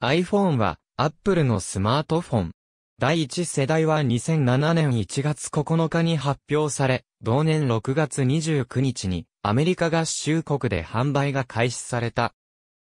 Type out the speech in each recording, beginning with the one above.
iPhone は Apple のスマートフォン。第一世代は2007年1月9日に発表され、同年6月29日にアメリカ合衆国で販売が開始された。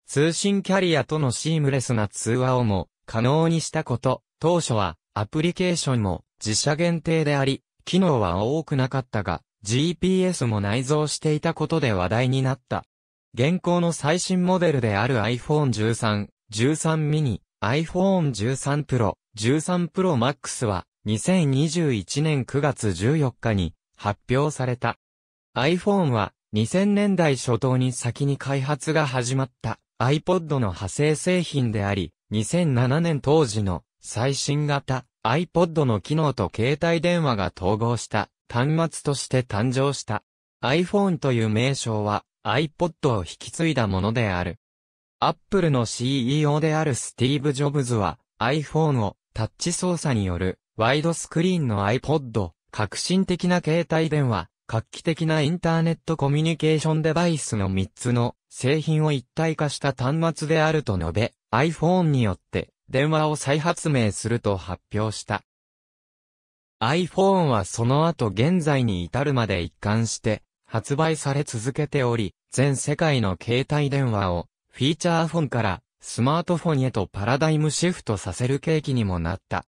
通信キャリアとのシームレスな通話をも可能にしたこと、当初はアプリケーションも自社限定であり、機能は多くなかったが、GPS も内蔵していたことで話題になった。現行の最新モデルである iPhone 13、13ミニ、iPhone 13 Pro、13 Pro Max は2021年9月14日に発表された。iPhone は2000年代初頭に先に開発が始まった iPod の派生製品であり、2007年当時の最新型 iPod の機能と携帯電話が統合した端末として誕生した。iPhone という名称は iPod を引き継いだものである。アップルの CEO であるスティーブ・ジョブズは iPhone をタッチ操作によるワイドスクリーンの iPod、革新的な携帯電話、画期的なインターネットコミュニケーションデバイスの3つの製品を一体化した端末であると述べ、iPhone によって電話を再発明すると発表した。iPhone はその後現在に至るまで一貫して発売され続けており、全世界の携帯電話をフィーチャーフォンからスマートフォンへとパラダイムシフトさせる契機にもなった。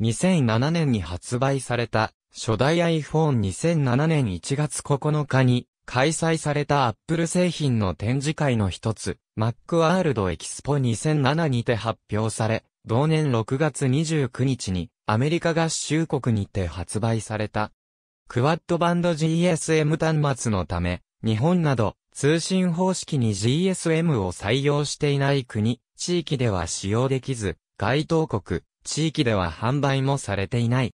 2007年に発売された初代 iPhone2007 年1月9日に開催された Apple 製品の展示会の一つ MacWorld Expo 2007にて発表され、同年6月29日にアメリカ合衆国にて発売された。クワッドバンド GSM 端末のため、日本など通信方式に GSM を採用していない国、地域では使用できず、該当国、地域では販売もされていない。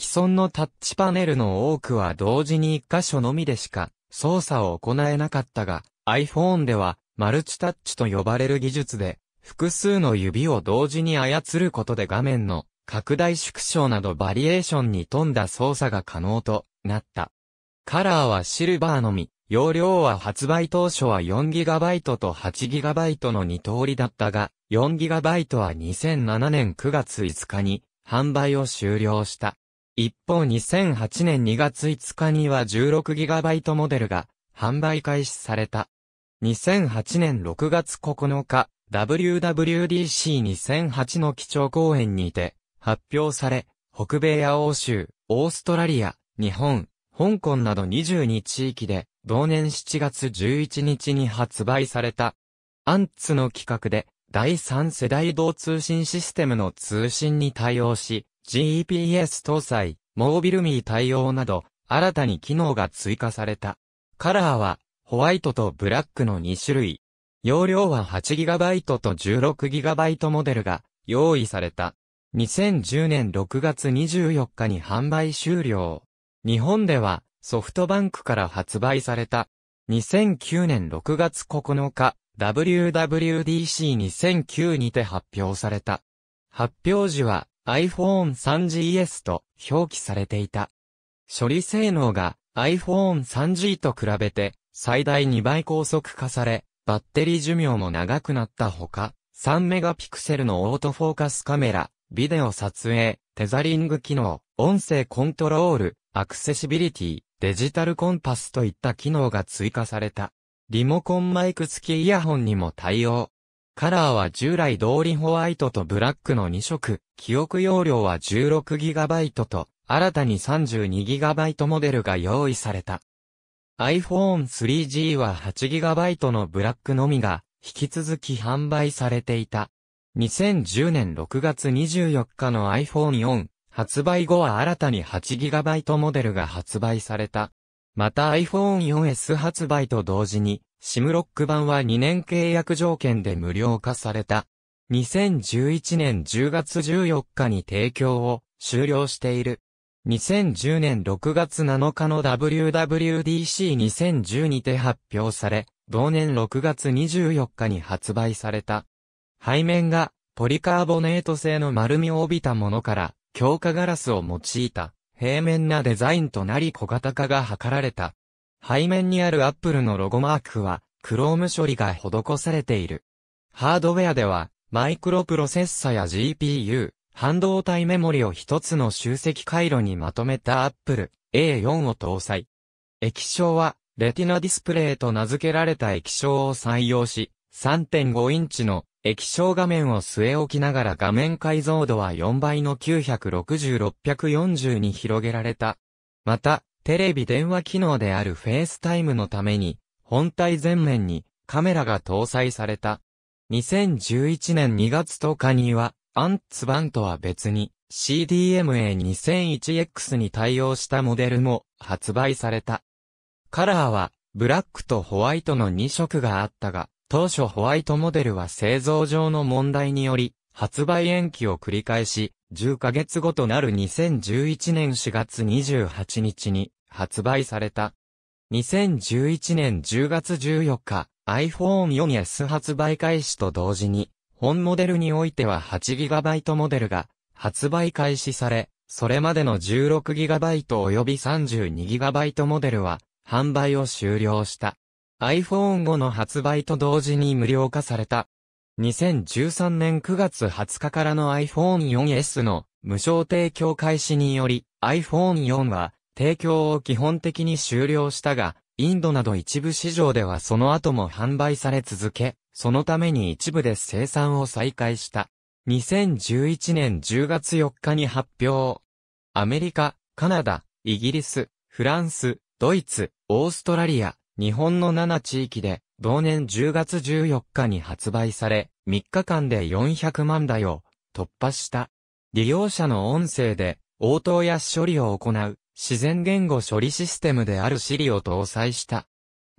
既存のタッチパネルの多くは同時に一箇所のみでしか操作を行えなかったが、iPhone ではマルチタッチと呼ばれる技術で、複数の指を同時に操ることで画面の拡大縮小などバリエーションに富んだ操作が可能となった。カラーはシルバーのみ、容量は発売当初は 4GB と 8GB の2通りだったが、4GB は2007年9月5日に販売を終了した。一方2008年2月5日には 16GB モデルが販売開始された。2008年6月9日、WWDC2008 の基調講演にて発表され、北米や欧州、オーストラリア、日本、香港など22地域で同年7月11日に発売された、アンツの規格で、第3世代同通信システムの通信に対応し、GPS 搭載、モービルミー対応など、新たに機能が追加された。カラーは、ホワイトとブラックの2種類。容量は 8GB と 16GB モデルが用意された。2010年6月24日に販売終了。日本ではソフトバンクから発売された。2009年6月9日、WWDC2009 にて発表された。発表時は iPhone3GS と表記されていた。処理性能が iPhone3G と比べて最大2倍高速化され、バッテリー寿命も長くなったほか、3メガピクセルのオートフォーカスカメラ、ビデオ撮影、テザリング機能、音声コントロール、アクセシビリティ、デジタルコンパスといった機能が追加された。リモコンマイク付きイヤホンにも対応。カラーは従来通りホワイトとブラックの2色、記憶容量は 16GB と、新たに 32GB モデルが用意された。iPhone 3G は 8GB のブラックのみが、引き続き販売されていた。2010年6月24日の iPhone 発売後は新たに 8GB モデルが発売された。また iPhone4S 発売と同時に、SIM ロック版は2年契約条件で無料化された。2011年10月14日に提供を終了している。2010年6月7日の WWDC2010 にて発表され、同年6月24日に発売された。背面がポリカーボネート製の丸みを帯びたものから強化ガラスを用いた平面なデザインとなり小型化が図られた。背面にあるアップルのロゴマークは、クローム処理が施されている。ハードウェアでは、マイクロプロセッサや GPU、半導体メモリを一つの集積回路にまとめた Apple A4 を搭載。液晶は、レティナディスプレイと名付けられた液晶を採用し、3.5インチの液晶画面を据え置きながら画面解像度は4倍の960-640に広げられた。また、テレビ電話機能であるフェイスタイムのために、本体全面にカメラが搭載された。2011年2月10日には、アンツ版とは別に CDMA2001X に対応したモデルも発売された。カラーはブラックとホワイトの2色があったが、当初ホワイトモデルは製造上の問題により、発売延期を繰り返し、10ヶ月後となる2011年4月28日に発売された。2011年10月14日、iPhone4S 発売開始と同時に、本モデルにおいては 8GB モデルが発売開始され、それまでの 16GB 及び 32GB モデルは販売を終了した。iPhone5 の発売と同時に無料化された。2013年9月20日からの iPhone4S の無償提供開始により iPhone4 は提供を基本的に終了したが、インドなど一部市場ではその後も販売され続け、そのために一部で生産を再開した。2011年10月4日に発表。アメリカ、カナダ、イギリス、フランス、ドイツ、オーストラリア、日本の7地域で、同年10月14日に発売され、3日間で400万台を突破した。利用者の音声で、応答や処理を行う、自然言語処理システムである Siri を搭載した。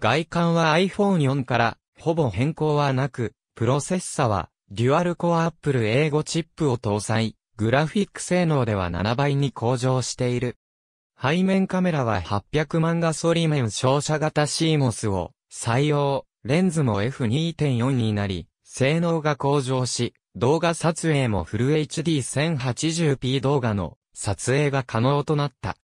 外観は iPhone4 から、ほぼ変更はなく、プロセッサは、デュアルコアアップル英語チップを搭載、グラフィック性能では7倍に向上している。背面カメラは800万ガソリメン照射型 CMOS を採用、レンズも F2.4 になり、性能が向上し、動画撮影もフル HD1080p 動画の撮影が可能となった。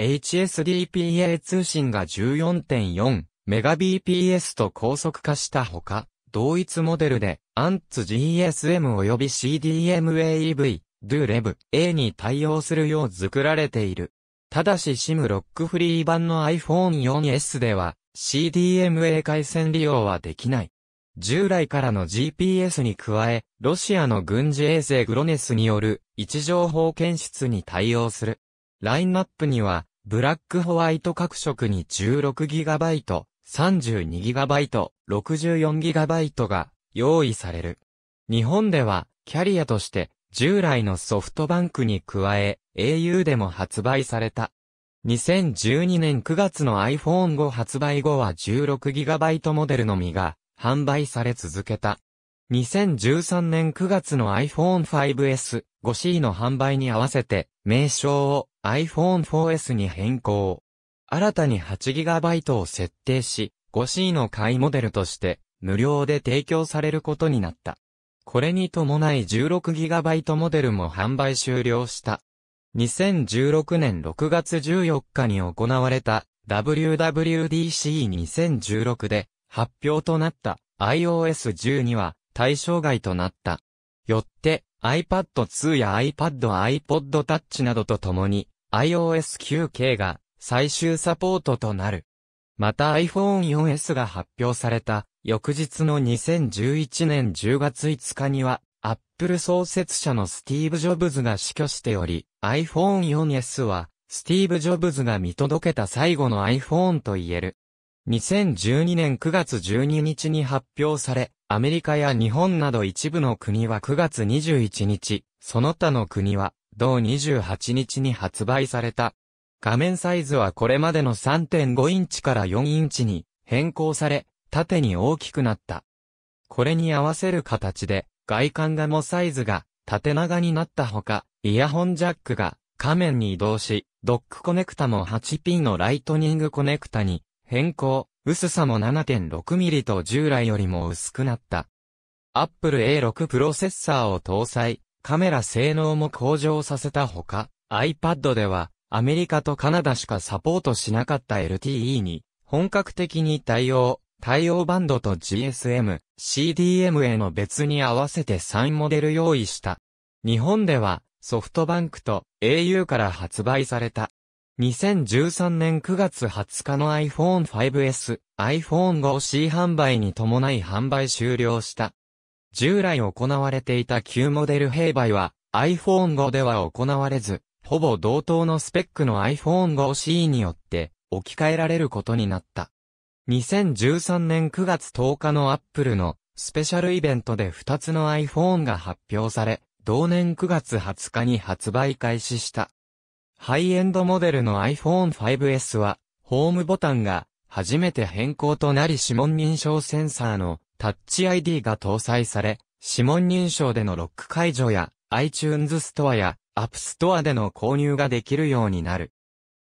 HSDPA 通信が 14.4Mbps と高速化したほか、同一モデルで、アンツ GSM 及び CDMAEV、d o r e v A に対応するよう作られている。ただし SIM ロックフリー版の iPhone4S では CDMA 回線利用はできない。従来からの GPS に加え、ロシアの軍事衛星グロネスによる位置情報検出に対応する。ラインナップには、ブラックホワイト各色に 16GB、32GB、64GB が用意される。日本では、キャリアとして従来のソフトバンクに加え、au でも発売された。2012年9月の iPhone5 発売後は 16GB モデルのみが販売され続けた。2013年9月の iPhone5S、5C の販売に合わせて名称を iPhone4S に変更。新たに 8GB を設定し、5C の買いモデルとして無料で提供されることになった。これに伴い 16GB モデルも販売終了した。2016年6月14日に行われた WWDC2016 で発表となった iOS12 は対象外となった。よって iPad 2や iPad iPod Touch などとともに iOS9K が最終サポートとなる。また iPhone 4S が発表された翌日の2011年10月5日には、アップル創設者のスティーブ・ジョブズが死去しており、iPhone4S は、スティーブ・ジョブズが見届けた最後の iPhone と言える。2012年9月12日に発表され、アメリカや日本など一部の国は9月21日、その他の国は、同28日に発売された。画面サイズはこれまでの3.5インチから4インチに変更され、縦に大きくなった。これに合わせる形で、外観がもサイズが縦長になったほか、イヤホンジャックが仮面に移動し、ドックコネクタも8ンのライトニングコネクタに変更、薄さも7 6ミリと従来よりも薄くなった。Apple A6 プロセッサーを搭載、カメラ性能も向上させたほか、iPad ではアメリカとカナダしかサポートしなかった LTE に本格的に対応。対応バンドと GSM、CDM への別に合わせて3モデル用意した。日本ではソフトバンクと au から発売された。2013年9月20日の iPhone 5S、iPhone 5C 販売に伴い販売終了した。従来行われていた旧モデル併売は iPhone 5では行われず、ほぼ同等のスペックの iPhone 5C によって置き換えられることになった。2013年9月10日のアップルのスペシャルイベントで2つの iPhone が発表され、同年9月20日に発売開始した。ハイエンドモデルの iPhone5S は、ホームボタンが初めて変更となり指紋認証センサーのタッチ ID が搭載され、指紋認証でのロック解除や iTunes ストアや App ストアでの購入ができるようになる。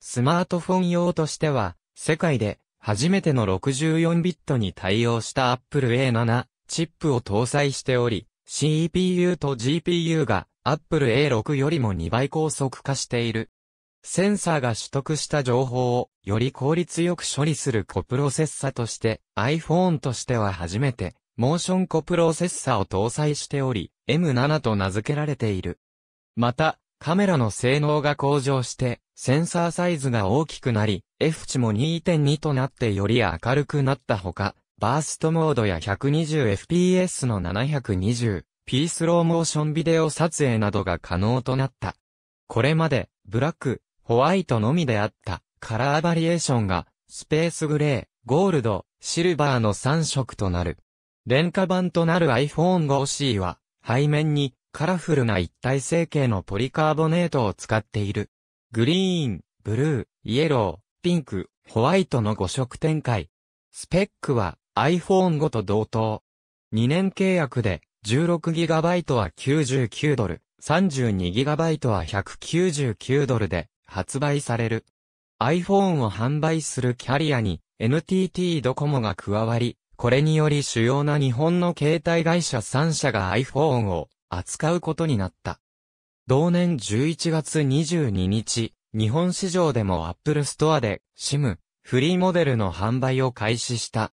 スマートフォン用としては、世界で初めての 64bit に対応した Apple A7 チップを搭載しており、CPU と GPU が Apple A6 よりも2倍高速化している。センサーが取得した情報をより効率よく処理するコプロセッサとして iPhone としては初めてモーションコプロセッサを搭載しており M7 と名付けられている。またカメラの性能が向上して、センサーサイズが大きくなり、F 値も2.2となってより明るくなったほか、バーストモードや 120fps の 720p スローモーションビデオ撮影などが可能となった。これまで、ブラック、ホワイトのみであった、カラーバリエーションが、スペースグレー、ゴールド、シルバーの3色となる。廉価版となる iPhone 5C は、背面にカラフルな一体成形のポリカーボネートを使っている。グリーン、ブルー、イエロー、ピンク、ホワイトの5色展開。スペックは iPhone5 と同等。2年契約で 16GB は99ドル、32GB は199ドルで発売される。iPhone を販売するキャリアに NTT ドコモが加わり、これにより主要な日本の携帯会社3社が iPhone を扱うことになった。同年11月22日、日本市場でも Apple Store で SIM、フリーモデルの販売を開始した。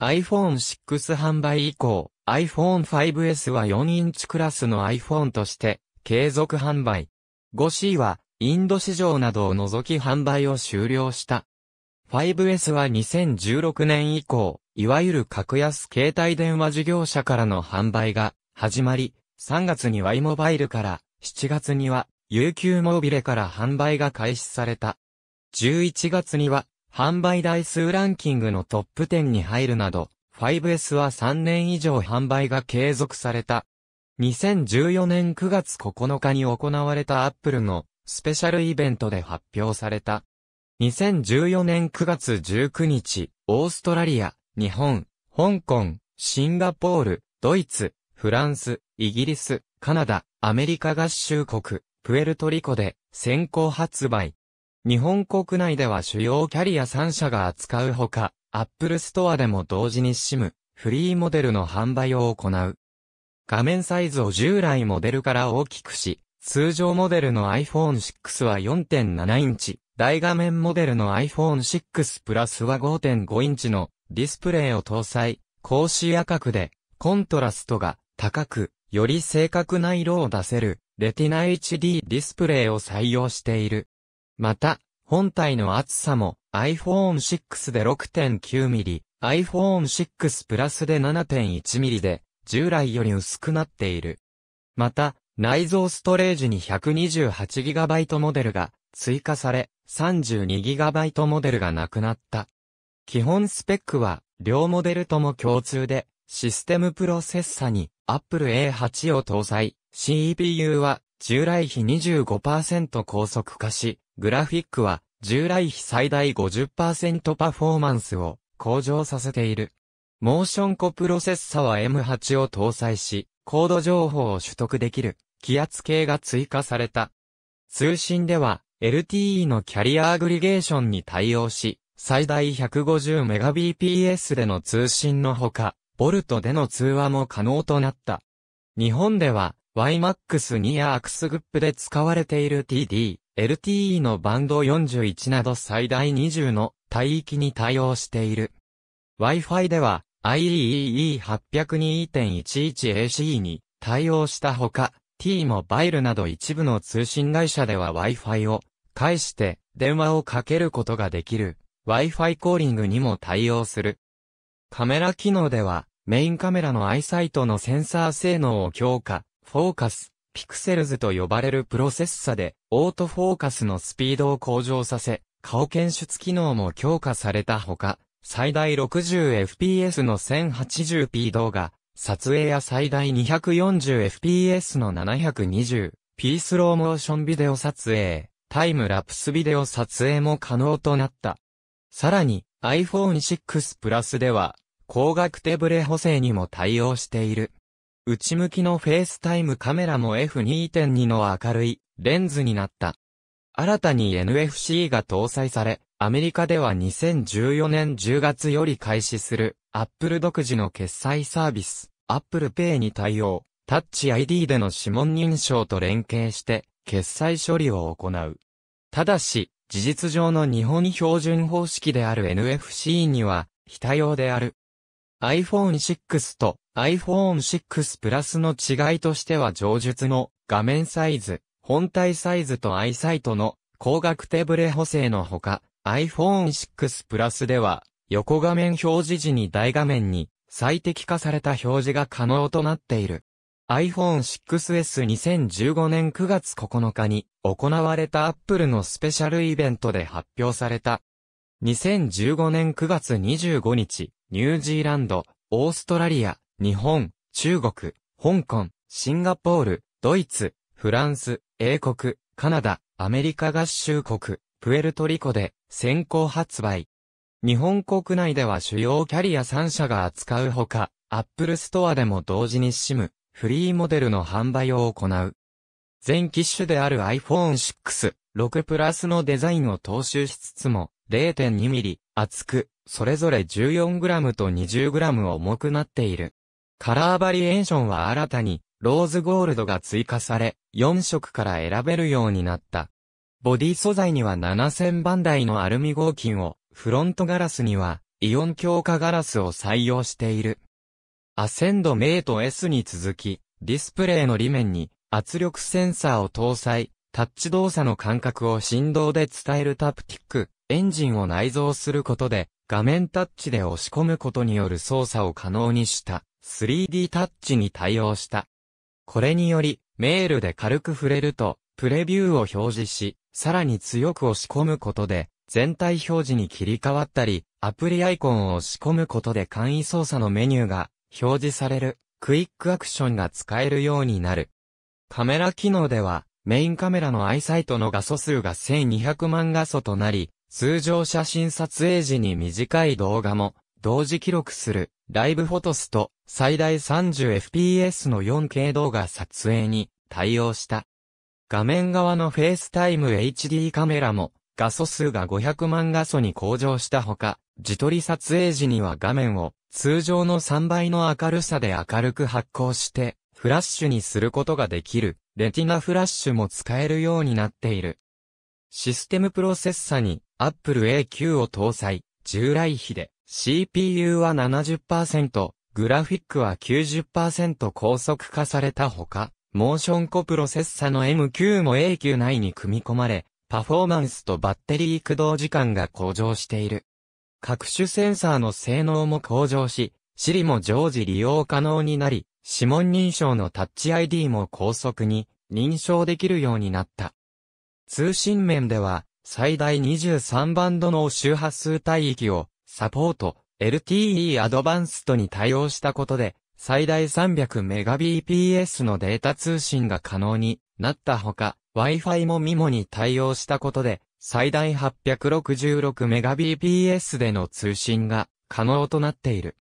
iPhone 6販売以降、iPhone 5S は4インチクラスの iPhone として継続販売。5C はインド市場などを除き販売を終了した。5S は2016年以降、いわゆる格安携帯電話事業者からの販売が始まり、3月にはイモバイルから、7月には UQ モービレから販売が開始された。11月には、販売台数ランキングのトップ10に入るなど、5S は3年以上販売が継続された。2014年9月9日に行われた Apple のスペシャルイベントで発表された。2014年9月19日、オーストラリア、日本、香港、シンガポール、ドイツ、フランス、イギリス、カナダ、アメリカ合衆国、プエルトリコで先行発売。日本国内では主要キャリア3社が扱うほか、アップルストアでも同時に SIM、フリーモデルの販売を行う。画面サイズを従来モデルから大きくし、通常モデルの iPhone6 は4.7インチ、大画面モデルの iPhone6 プラスは5.5インチのディスプレイを搭載、格子赤くで、コントラストが高く、より正確な色を出せる、レティナ HD ディスプレイを採用している。また、本体の厚さも iPhone 6で 6.9mm、iPhone 6 Plus で 7.1mm で、従来より薄くなっている。また、内蔵ストレージに 128GB モデルが追加され、32GB モデルがなくなった。基本スペックは、両モデルとも共通で、システムプロセッサに Apple A8 を搭載、CPU は従来比25%高速化し、グラフィックは従来比最大50%パフォーマンスを向上させている。モーションコプロセッサは M8 を搭載し、コード情報を取得できる気圧計が追加された。通信では LTE のキャリアアグリゲーションに対応し、最大 150Mbps での通信のほか、ボルトでの通話も可能となった。日本では、YMAX2 や AXGUP で使われている TD、LTE のバンド41など最大20の帯域に対応している。Wi-Fi では IEEE802.11AC に対応したほか、T モバイルなど一部の通信会社では Wi-Fi を介して電話をかけることができる Wi-Fi コーリングにも対応する。カメラ機能では、メインカメラのアイサイトのセンサー性能を強化、フォーカス、ピクセルズと呼ばれるプロセッサで、オートフォーカスのスピードを向上させ、顔検出機能も強化されたほか、最大 60fps の 1080p 動画、撮影や最大 240fps の 720p スローモーションビデオ撮影、タイムラプスビデオ撮影も可能となった。さらに、iPhone 6 Plus では、光学手ブレ補正にも対応している。内向きのフェイスタイムカメラも F2.2 の明るいレンズになった。新たに NFC が搭載され、アメリカでは2014年10月より開始する Apple 独自の決済サービス Apple Pay に対応、Touch ID での指紋認証と連携して決済処理を行う。ただし、事実上の日本標準方式である NFC には非対応である iPhone 6と iPhone 6 Plus の違いとしては上述の画面サイズ、本体サイズと i サイトの光学手ブレ補正のほか、iPhone 6 Plus では横画面表示時に大画面に最適化された表示が可能となっている。iPhone 6S2015 年9月9日に行われた Apple のスペシャルイベントで発表された。2015年9月25日、ニュージーランド、オーストラリア、日本、中国、香港、シンガポール、ドイツ、フランス、英国、カナダ、アメリカ合衆国、プエルトリコで先行発売。日本国内では主要キャリア3社が扱うほか、アップルストアでも同時に SIM、フリーモデルの販売を行う。全機種である iPhone 6、6プラスのデザインを踏襲しつつも、0.2ミリ、厚く、それぞれ14グラムと20グラム重くなっている。カラーバリエーションは新たに、ローズゴールドが追加され、4色から選べるようになった。ボディ素材には7000番台のアルミ合金を、フロントガラスには、イオン強化ガラスを採用している。アセンドメイト S に続き、ディスプレイの裏面に圧力センサーを搭載、タッチ動作の感覚を振動で伝えるタプティック、エンジンを内蔵することで、画面タッチで押し込むことによる操作を可能にした 3D タッチに対応した。これにより、メールで軽く触れると、プレビューを表示し、さらに強く押し込むことで、全体表示に切り替わったり、アプリアイコンを押し込むことで簡易操作のメニューが表示される、クイックアクションが使えるようになる。カメラ機能では、メインカメラのアイサイトの画素数が1200万画素となり、通常写真撮影時に短い動画も、同時記録する、ライブフォトスと、最大 30fps の 4K 動画撮影に、対応した。画面側のフェイスタイム HD カメラも、画素数が500万画素に向上したほか、自撮り撮影時には画面を通常の3倍の明るさで明るく発光して、フラッシュにすることができる、レティナフラッシュも使えるようになっている。システムプロセッサに Apple A9 を搭載。従来比で CPU は70%、グラフィックは90%高速化されたほか、モーションコプロセッサの M9 も A9 内に組み込まれ、パフォーマンスとバッテリー駆動時間が向上している。各種センサーの性能も向上し、Siri も常時利用可能になり、指紋認証のタッチ ID も高速に認証できるようになった。通信面では、最大23バンドの周波数帯域を、サポート、LTE アドバンストに対応したことで、最大 300Mbps のデータ通信が可能になったほか、Wi-Fi も MIMO に対応したことで、最大 866Mbps での通信が可能となっている。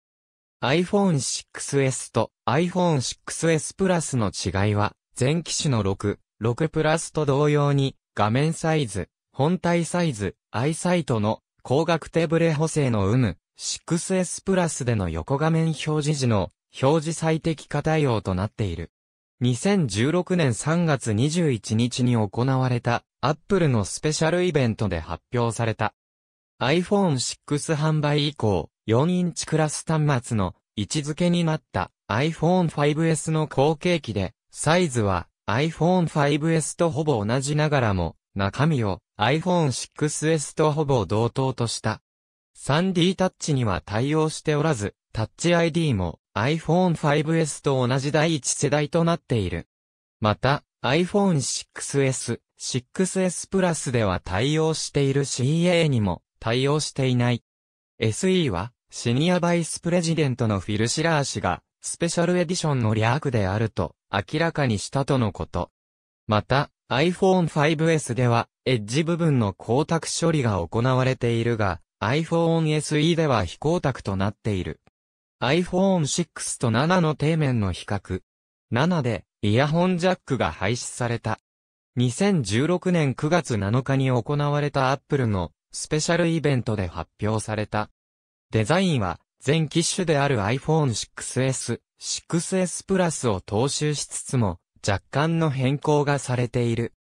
iPhone 6S と iPhone 6S Plus の違いは、全機種の6、6 Plus と同様に、画面サイズ、本体サイズ、i サイトの光学手ブレ補正の有無、6S プラスでの横画面表示時の表示最適化対応となっている。2016年3月21日に行われた Apple のスペシャルイベントで発表された。iPhone 6販売以降、4インチクラス端末の位置づけになった iPhone 5S の後継機で、サイズは iPhone 5S とほぼ同じながらも、中身を iPhone 6S とほぼ同等とした。3D タッチには対応しておらず、タッチ ID も iPhone 5S と同じ第一世代となっている。また、iPhone 6S、6S プラスでは対応している CA にも対応していない。SE は、シニアバイスプレジデントのフィル・シラー氏がスペシャルエディションの略であると明らかにしたとのこと。また、iPhone 5S では、エッジ部分の光沢処理が行われているが、iPhone SE では非光沢となっている。iPhone 6と7の底面の比較。7で、イヤホンジャックが廃止された。2016年9月7日に行われた Apple のスペシャルイベントで発表された。デザインは全機種である iPhone 6S、6S Plus を踏襲しつつも、若干の変更がされている。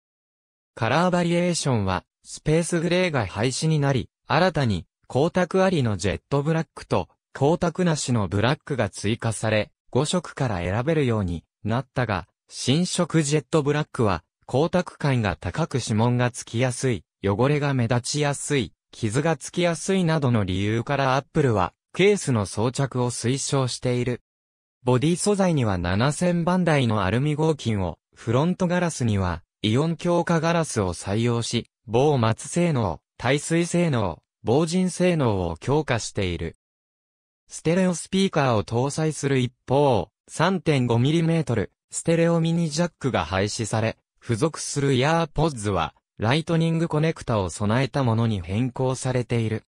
カラーバリエーションは、スペースグレーが廃止になり、新たに、光沢ありのジェットブラックと、光沢なしのブラックが追加され、5色から選べるようになったが、新色ジェットブラックは、光沢感が高く指紋がつきやすい、汚れが目立ちやすい、傷がつきやすいなどの理由からアップルは、ケースの装着を推奨している。ボディ素材には7000番台のアルミ合金を、フロントガラスにはイオン強化ガラスを採用し、防末性能、耐水性能、防塵性能を強化している。ステレオスピーカーを搭載する一方、3.5mm ステレオミニジャックが廃止され、付属するイヤーポッズは、ライトニングコネクタを備えたものに変更されている。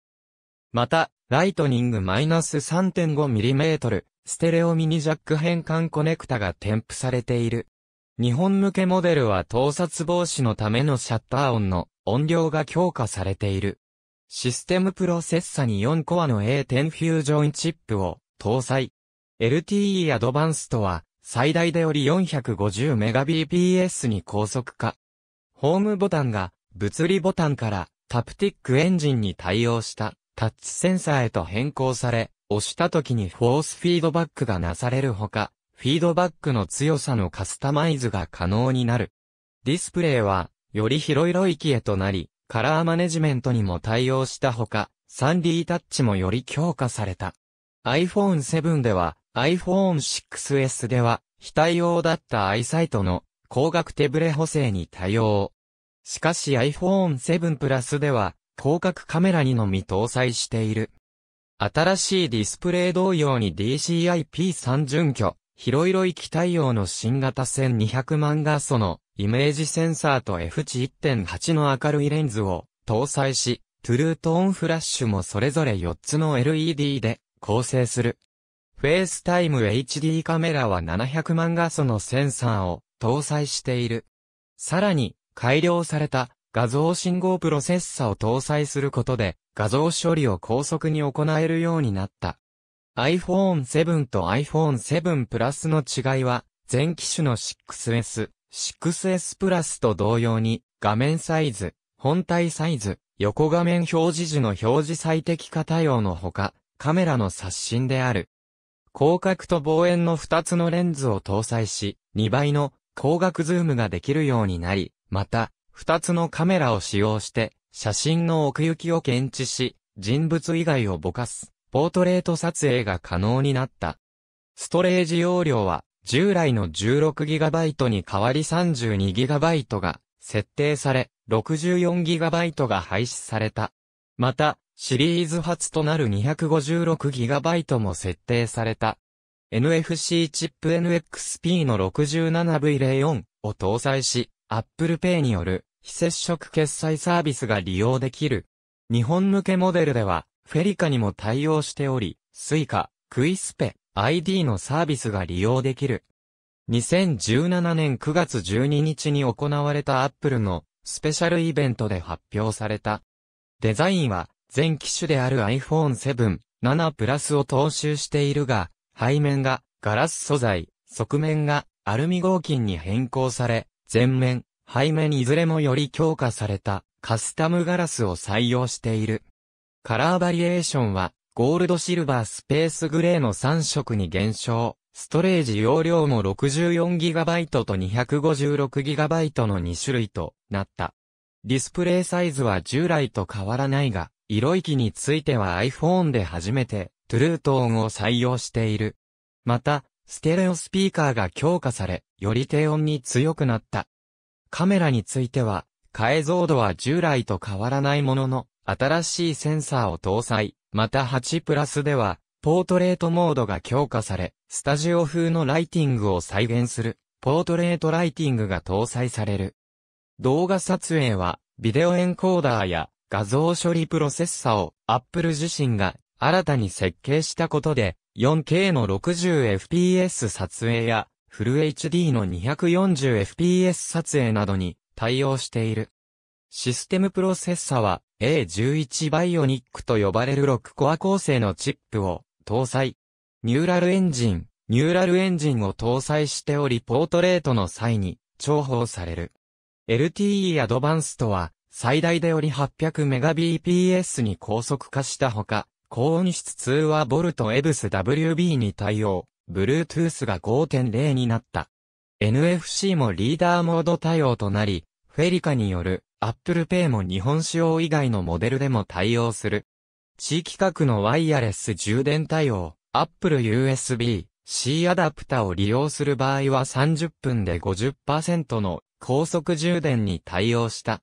また、ライトニング -3.5mm、ステレオミニジャック変換コネクタが添付されている。日本向けモデルは盗撮防止のためのシャッター音の音量が強化されている。システムプロセッサに4コアの A10 フュージョンチップを搭載。LTE アドバンストは最大でより 450Mbps に高速化。ホームボタンが物理ボタンからタプティックエンジンに対応した。タッチセンサーへと変更され、押した時にフォースフィードバックがなされるほか、フィードバックの強さのカスタマイズが可能になる。ディスプレイは、より広い領域へとなり、カラーマネジメントにも対応したほか、3D タッチもより強化された。iPhone 7では、iPhone 6S では、非対応だったアイサイトの光学手ブレ補正に対応。しかし iPhone 7 Plus では、広角カメラにのみ搭載している。新しいディスプレイ同様に DCI-P3 準拠、広々域対応の新型1200万画素のイメージセンサーと F 値1.8の明るいレンズを搭載し、トゥルートーンフラッシュもそれぞれ4つの LED で構成する。フェイスタイム HD カメラは700万画素のセンサーを搭載している。さらに改良された画像信号プロセッサを搭載することで、画像処理を高速に行えるようになった。iPhone 7と iPhone 7 Plus の違いは、前機種の 6S、6S プラスと同様に、画面サイズ、本体サイズ、横画面表示時の表示最適化対応のほか、カメラの刷新である。広角と望遠の2つのレンズを搭載し、2倍の光学ズームができるようになり、また、二つのカメラを使用して、写真の奥行きを検知し、人物以外をぼかす、ポートレート撮影が可能になった。ストレージ容量は、従来の 16GB に代わり 32GB が設定され、64GB が廃止された。また、シリーズ初となる 256GB も設定された。NFC チップ NXP の 67V04 を搭載し、Apple Pay による非接触決済サービスが利用できる。日本向けモデルでは、フェリカにも対応しており、スイカ、クイスペ、ID のサービスが利用できる。2017年9月12日に行われたアップルのスペシャルイベントで発表された。デザインは全機種である iPhone 7、7プラスを踏襲しているが、背面がガラス素材、側面がアルミ合金に変更され、全面、背面いずれもより強化されたカスタムガラスを採用している。カラーバリエーションは、ゴールドシルバースペースグレーの3色に減少。ストレージ容量も 64GB と 256GB の2種類となった。ディスプレイサイズは従来と変わらないが、色域については iPhone で初めて、トゥルートーンを採用している。また、ステレオスピーカーが強化され、より低音に強くなった。カメラについては、解像度は従来と変わらないものの、新しいセンサーを搭載、また8プラスでは、ポートレートモードが強化され、スタジオ風のライティングを再現する、ポートレートライティングが搭載される。動画撮影は、ビデオエンコーダーや画像処理プロセッサを Apple 自身が新たに設計したことで、4K の 60fps 撮影やフル HD の 240fps 撮影などに対応している。システムプロセッサは A11 バイオニックと呼ばれる6コア構成のチップを搭載。ニューラルエンジン、ニューラルエンジンを搭載しておりポートレートの際に重宝される。LTE アドバンストは最大でより 800Mbps に高速化したほか、高音質通話ボルトエブス WB に対応。Bluetooth が5.0になった。NFC もリーダーモード対応となり、フェリカによる Apple Pay も日本仕様以外のモデルでも対応する。地域核のワイヤレス充電対応、Apple USB、C アダプタを利用する場合は30分で50%の高速充電に対応した。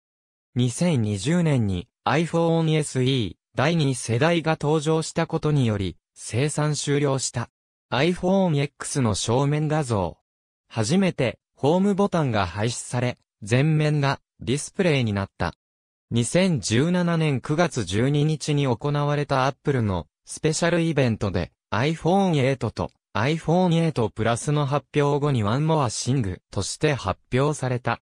2020年に iPhone SE 第2世代が登場したことにより生産終了した。iPhone X の正面画像。初めて、ホームボタンが廃止され、全面がディスプレイになった。2017年9月12日に行われた Apple のスペシャルイベントで iPhone8 と iPhone8 プラスの発表後にワンモアシングとして発表された。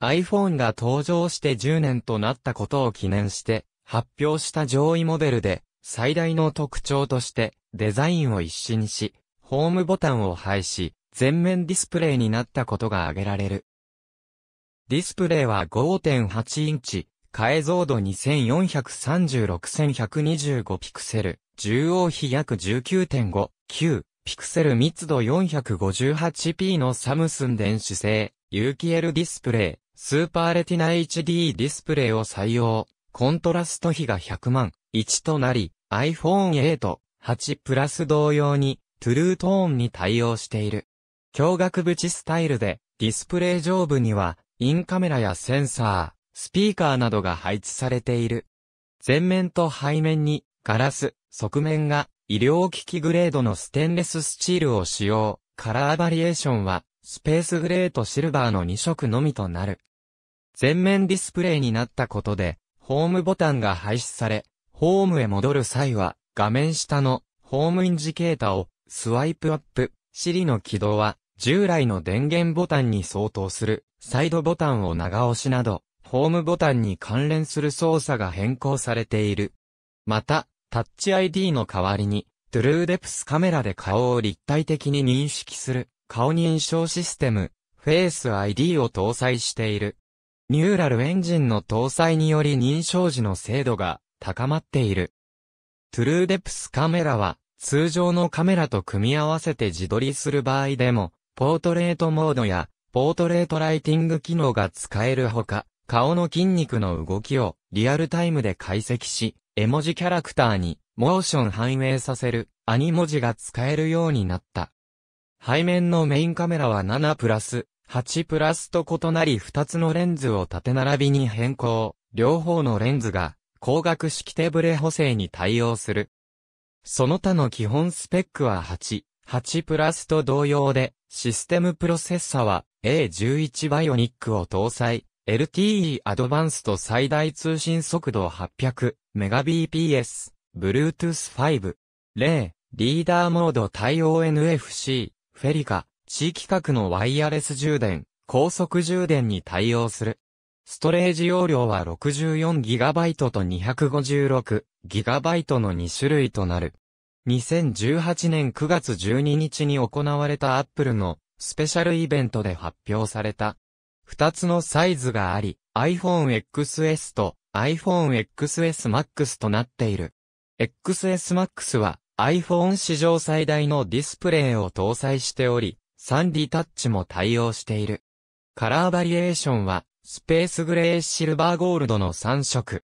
iPhone が登場して10年となったことを記念して発表した上位モデルで最大の特徴としてデザインを一新しホームボタンを配し、全面ディスプレイになったことが挙げられる。ディスプレイは5.8インチ、解像度2436,125ピクセル、重央比約19.5、9、ピクセル密度 458p のサムスン電子製、有機 L ディスプレイ、スーパーレティナ HD ディスプレイを採用、コントラスト比が100万、1となり、iPhone8、8プラス同様に、トゥルートーンに対応している。驚愕縁スタイルで、ディスプレイ上部には、インカメラやセンサー、スピーカーなどが配置されている。前面と背面に、ガラス、側面が、医療機器グレードのステンレススチールを使用。カラーバリエーションは、スペースグレーとシルバーの2色のみとなる。全面ディスプレイになったことで、ホームボタンが廃止され、ホームへ戻る際は、画面下のホームインジケータをスワイプアップ、Siri の起動は、従来の電源ボタンに相当する、サイドボタンを長押しなど、ホームボタンに関連する操作が変更されている。また、タッチ ID の代わりに、トゥルーデプスカメラで顔を立体的に認識する、顔認証システム、フェイス ID を搭載している。ニューラルエンジンの搭載により認証時の精度が高まっている。トゥルーデプスカメラは通常のカメラと組み合わせて自撮りする場合でも、ポートレートモードや、ポートレートライティング機能が使えるほか、顔の筋肉の動きをリアルタイムで解析し、絵文字キャラクターにモーション反映させるアニ文字が使えるようになった。背面のメインカメラは7プラス、8プラスと異なり2つのレンズを縦並びに変更。両方のレンズが光学式手ブレ補正に対応する。その他の基本スペックは8、8プラスと同様で、システムプロセッサは A11 バイオニックを搭載、LTE アドバンスと最大通信速度 800Mbps、Bluetooth 5例、リーダーモード対応 NFC、フェリカ、地域核のワイヤレス充電、高速充電に対応する。ストレージ容量は 64GB と 256GB ギガバイトの2種類となる。2018年9月12日に行われた Apple のスペシャルイベントで発表された。2つのサイズがあり、iPhone XS と iPhone XS Max となっている。XS Max は iPhone 史上最大のディスプレイを搭載しており、3D タッチも対応している。カラーバリエーションは、スペースグレーシルバーゴールドの3色。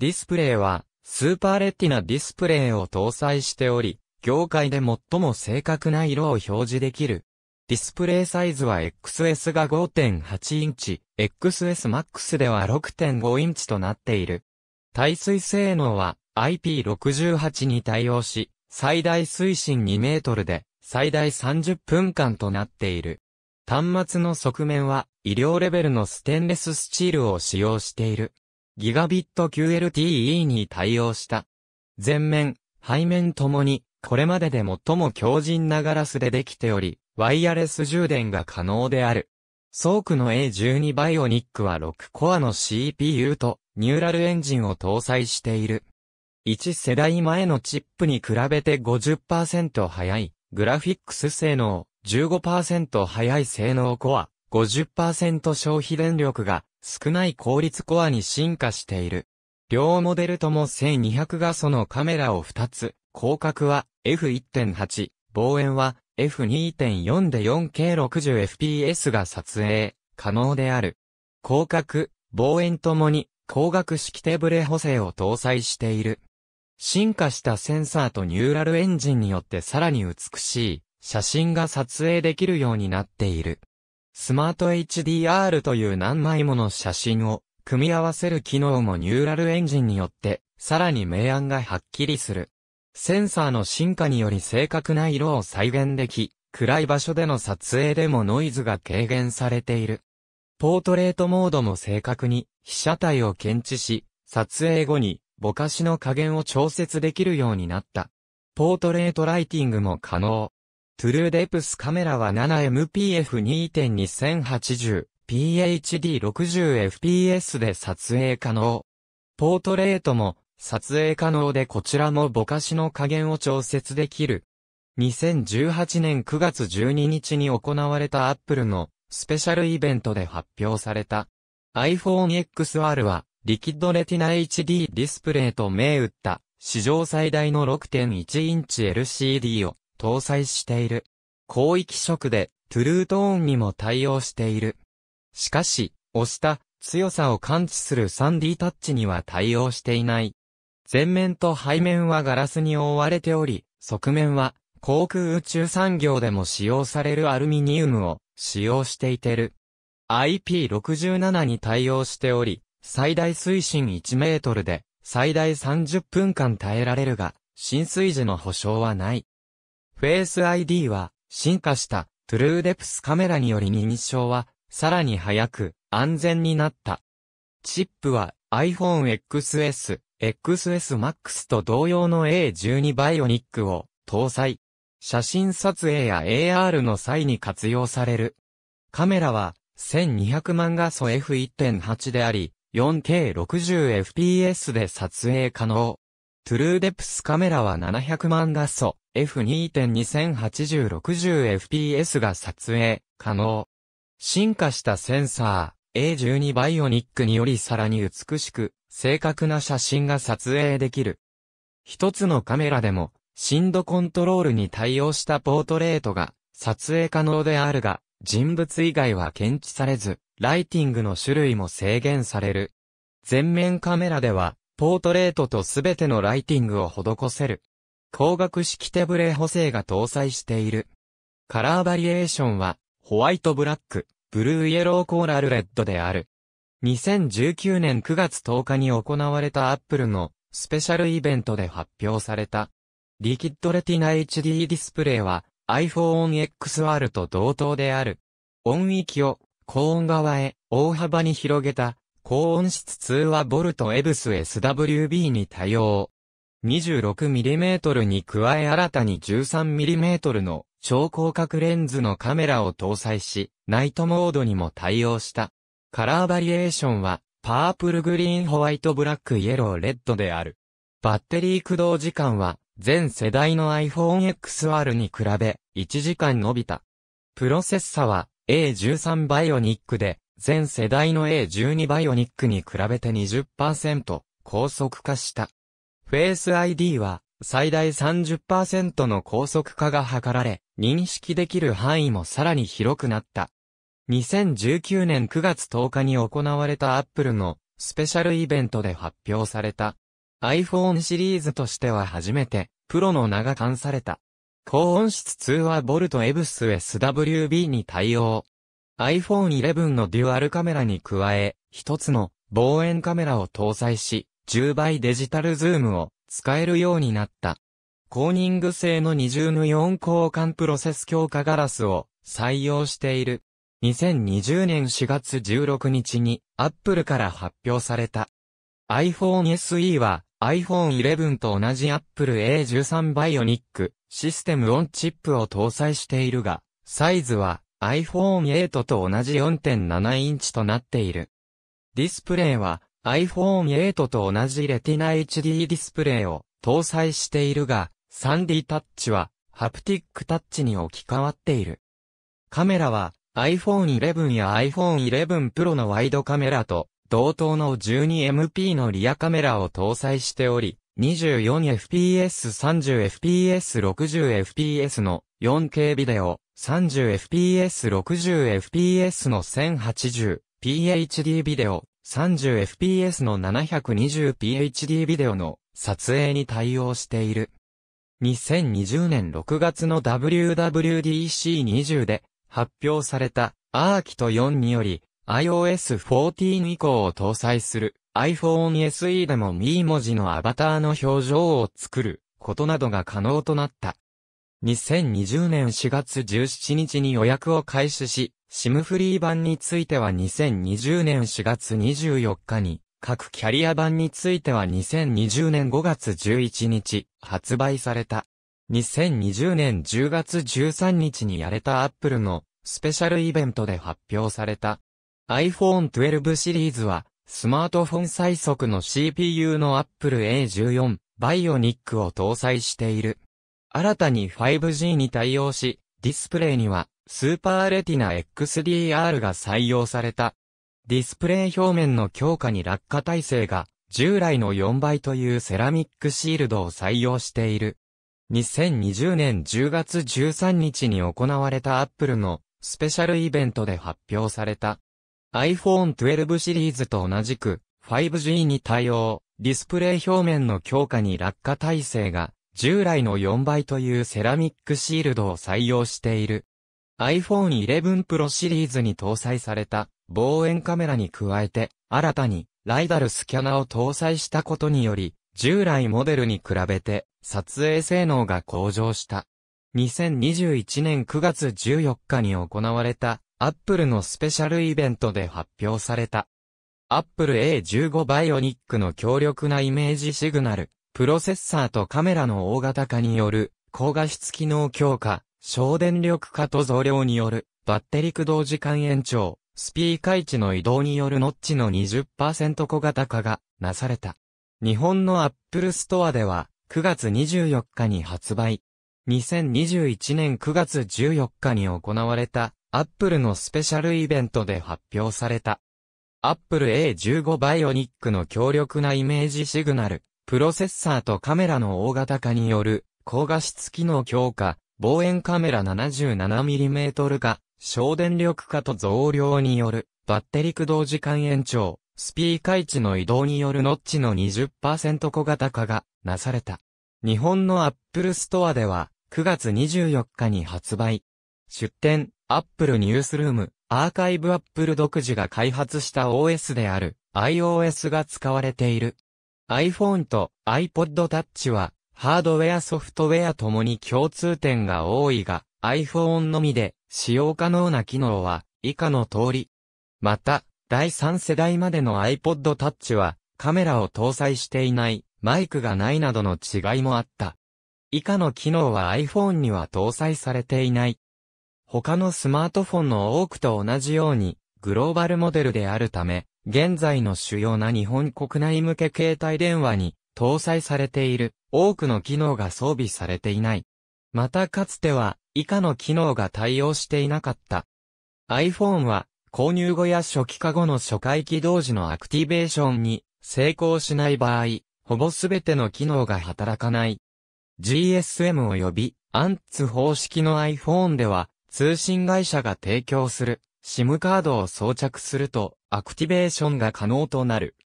ディスプレイは、スーパーレティナディスプレイを搭載しており、業界で最も正確な色を表示できる。ディスプレイサイズは XS が5.8インチ、XSMAX では6.5インチとなっている。耐水性能は IP68 に対応し、最大水深2メートルで、最大30分間となっている。端末の側面は、医療レベルのステンレススチールを使用している。ギガビット QLTE に対応した。前面、背面ともに、これまでで最も強靭なガラスでできており、ワイヤレス充電が可能である。ソークの A12 バイオニックは6コアの CPU とニューラルエンジンを搭載している。1世代前のチップに比べて50%速い、グラフィックス性能、15%速い性能コア、50%消費電力が少ない効率コアに進化している。両モデルとも1200画素のカメラを2つ、広角は F1.8、望遠は F2.4 で 4K60fps が撮影可能である。広角、望遠ともに光学式手ブレ補正を搭載している。進化したセンサーとニューラルエンジンによってさらに美しい写真が撮影できるようになっている。スマート HDR という何枚もの写真を組み合わせる機能もニューラルエンジンによってさらに明暗がはっきりする。センサーの進化により正確な色を再現でき、暗い場所での撮影でもノイズが軽減されている。ポートレートモードも正確に被写体を検知し、撮影後にぼかしの加減を調節できるようになった。ポートレートライティングも可能。トゥルーデプスカメラは 7MPF2.2080、PHD60fps で撮影可能。ポートレートも撮影可能でこちらもぼかしの加減を調節できる。2018年9月12日に行われた Apple のスペシャルイベントで発表された iPhone XR はリキッドレティナ HD ディスプレイと銘打った史上最大の6.1インチ LCD を搭載している。広域色で、トゥルートーンにも対応している。しかし、押した強さを感知する 3D タッチには対応していない。前面と背面はガラスに覆われており、側面は航空宇宙産業でも使用されるアルミニウムを使用していてる。IP67 に対応しており、最大水深1メートルで最大30分間耐えられるが、浸水時の保証はない。フェイス ID は進化したトゥルーデプスカメラにより認証はさらに早く安全になった。チップは iPhone XS、XS Max と同様の A12 バイオニックを搭載。写真撮影や AR の際に活用される。カメラは1200万画素 F1.8 であり、4K60fps で撮影可能。トゥルーデプスカメラは700万画素、F2.2080-60fps が撮影、可能。進化したセンサー、A12 バイオニックによりさらに美しく、正確な写真が撮影できる。一つのカメラでも、深度コントロールに対応したポートレートが、撮影可能であるが、人物以外は検知されず、ライティングの種類も制限される。全面カメラでは、ポートレートとすべてのライティングを施せる。光学式手ブレ補正が搭載している。カラーバリエーションは、ホワイトブラック、ブルーイエローコーラルレッドである。2019年9月10日に行われたアップルのスペシャルイベントで発表された。リキッドレティナ HD ディスプレイは iPhone XR と同等である。音域を高音側へ大幅に広げた高音質通話ボルトエブス SWB に対応。26mm に加え新たに 13mm の超広角レンズのカメラを搭載し、ナイトモードにも対応した。カラーバリエーションは、パープルグリーンホワイトブラックイエローレッドである。バッテリー駆動時間は、全世代の iPhone XR に比べ、1時間伸びた。プロセッサは、A13 バイオニックで、全世代の A12 バイオニックに比べて20%高速化した。フェイス ID は最大30%の高速化が図られ、認識できる範囲もさらに広くなった。2019年9月10日に行われた Apple のスペシャルイベントで発表された。iPhone シリーズとしては初めて、プロの名が冠された。高音質通話ボルトエブス SWB に対応。iPhone 11のデュアルカメラに加え、一つの望遠カメラを搭載し、10倍デジタルズームを使えるようになった。コーニング製の二重の4交換プロセス強化ガラスを採用している。2020年4月16日に Apple から発表された。iPhone SE は iPhone 11と同じ Apple A13 バイオニックシステムオンチップを搭載しているが、サイズは iPhone8 と同じ4.7インチとなっている。ディスプレイは iPhone8 と同じレティナ HD ディスプレイを搭載しているが、3D タッチはハプティックタッチに置き換わっている。カメラは iPhone 11や iPhone 11 Pro のワイドカメラと同等の 12MP のリアカメラを搭載しており、24fps、30fps、60fps の 4K ビデオ、30fps、60fps の1080、PHD ビデオ、30fps の 720PHD ビデオの撮影に対応している。2020年6月の WWDC20 で発表されたアーキと4により iOS 14以降を搭載する iPhone SE でも Mi 文字のアバターの表情を作ることなどが可能となった。2020年4月17日に予約を開始し、SIM フリー版については2020年4月24日に、各キャリア版については2020年5月11日、発売された。2020年10月13日にやれた Apple のスペシャルイベントで発表された。iPhone 12シリーズはスマートフォン最速の CPU の Apple A14 バイオニックを搭載している。新たに 5G に対応し、ディスプレイには、スーパーレティナ XDR が採用された。ディスプレイ表面の強化に落下耐性が、従来の4倍というセラミックシールドを採用している。2020年10月13日に行われた Apple のスペシャルイベントで発表された。iPhone 12シリーズと同じく 5G に対応、ディスプレイ表面の強化に落下耐性が従来の4倍というセラミックシールドを採用している。iPhone 11 Pro シリーズに搭載された望遠カメラに加えて、新たにライダルスキャナを搭載したことにより、従来モデルに比べて撮影性能が向上した。2021年9月14日に行われた Apple のスペシャルイベントで発表された。Apple A15 バイオニックの強力なイメージシグナル、プロセッサーとカメラの大型化による、高画質機能強化、省電力化と増量による、バッテリー駆動時間延長、スピーカー位置の移動によるノッチの20%小型化がなされた。日本のアップルストアでは9月24日に発売。2021年9月14日に行われたアップルのスペシャルイベントで発表された。アップル A15 バイオニックの強力なイメージシグナル、プロセッサーとカメラの大型化による、高画質機能強化、望遠カメラ 77mm 化、省電力化と増量による、バッテリ駆動時間延長、スピーカー位置の移動によるノッチの20%小型化がなされた。日本の Apple Store では9月24日に発売。出展、Apple ニュースルーム、アーカイブ Apple 独自が開発した OS である iOS が使われている。iPhone と iPod Touch は、ハードウェアソフトウェアともに共通点が多いが、iPhone のみで使用可能な機能は以下の通り。また、第3世代までの iPod Touch はカメラを搭載していない、マイクがないなどの違いもあった。以下の機能は iPhone には搭載されていない。他のスマートフォンの多くと同じようにグローバルモデルであるため、現在の主要な日本国内向け携帯電話に搭載されている多くの機能が装備されていない。またかつては以下の機能が対応していなかった。iPhone は購入後や初期化後の初回起動時のアクティベーションに成功しない場合、ほぼすべての機能が働かない。GSM 及び ANTS 方式の iPhone では通信会社が提供する SIM カードを装着するとアクティベーションが可能となる。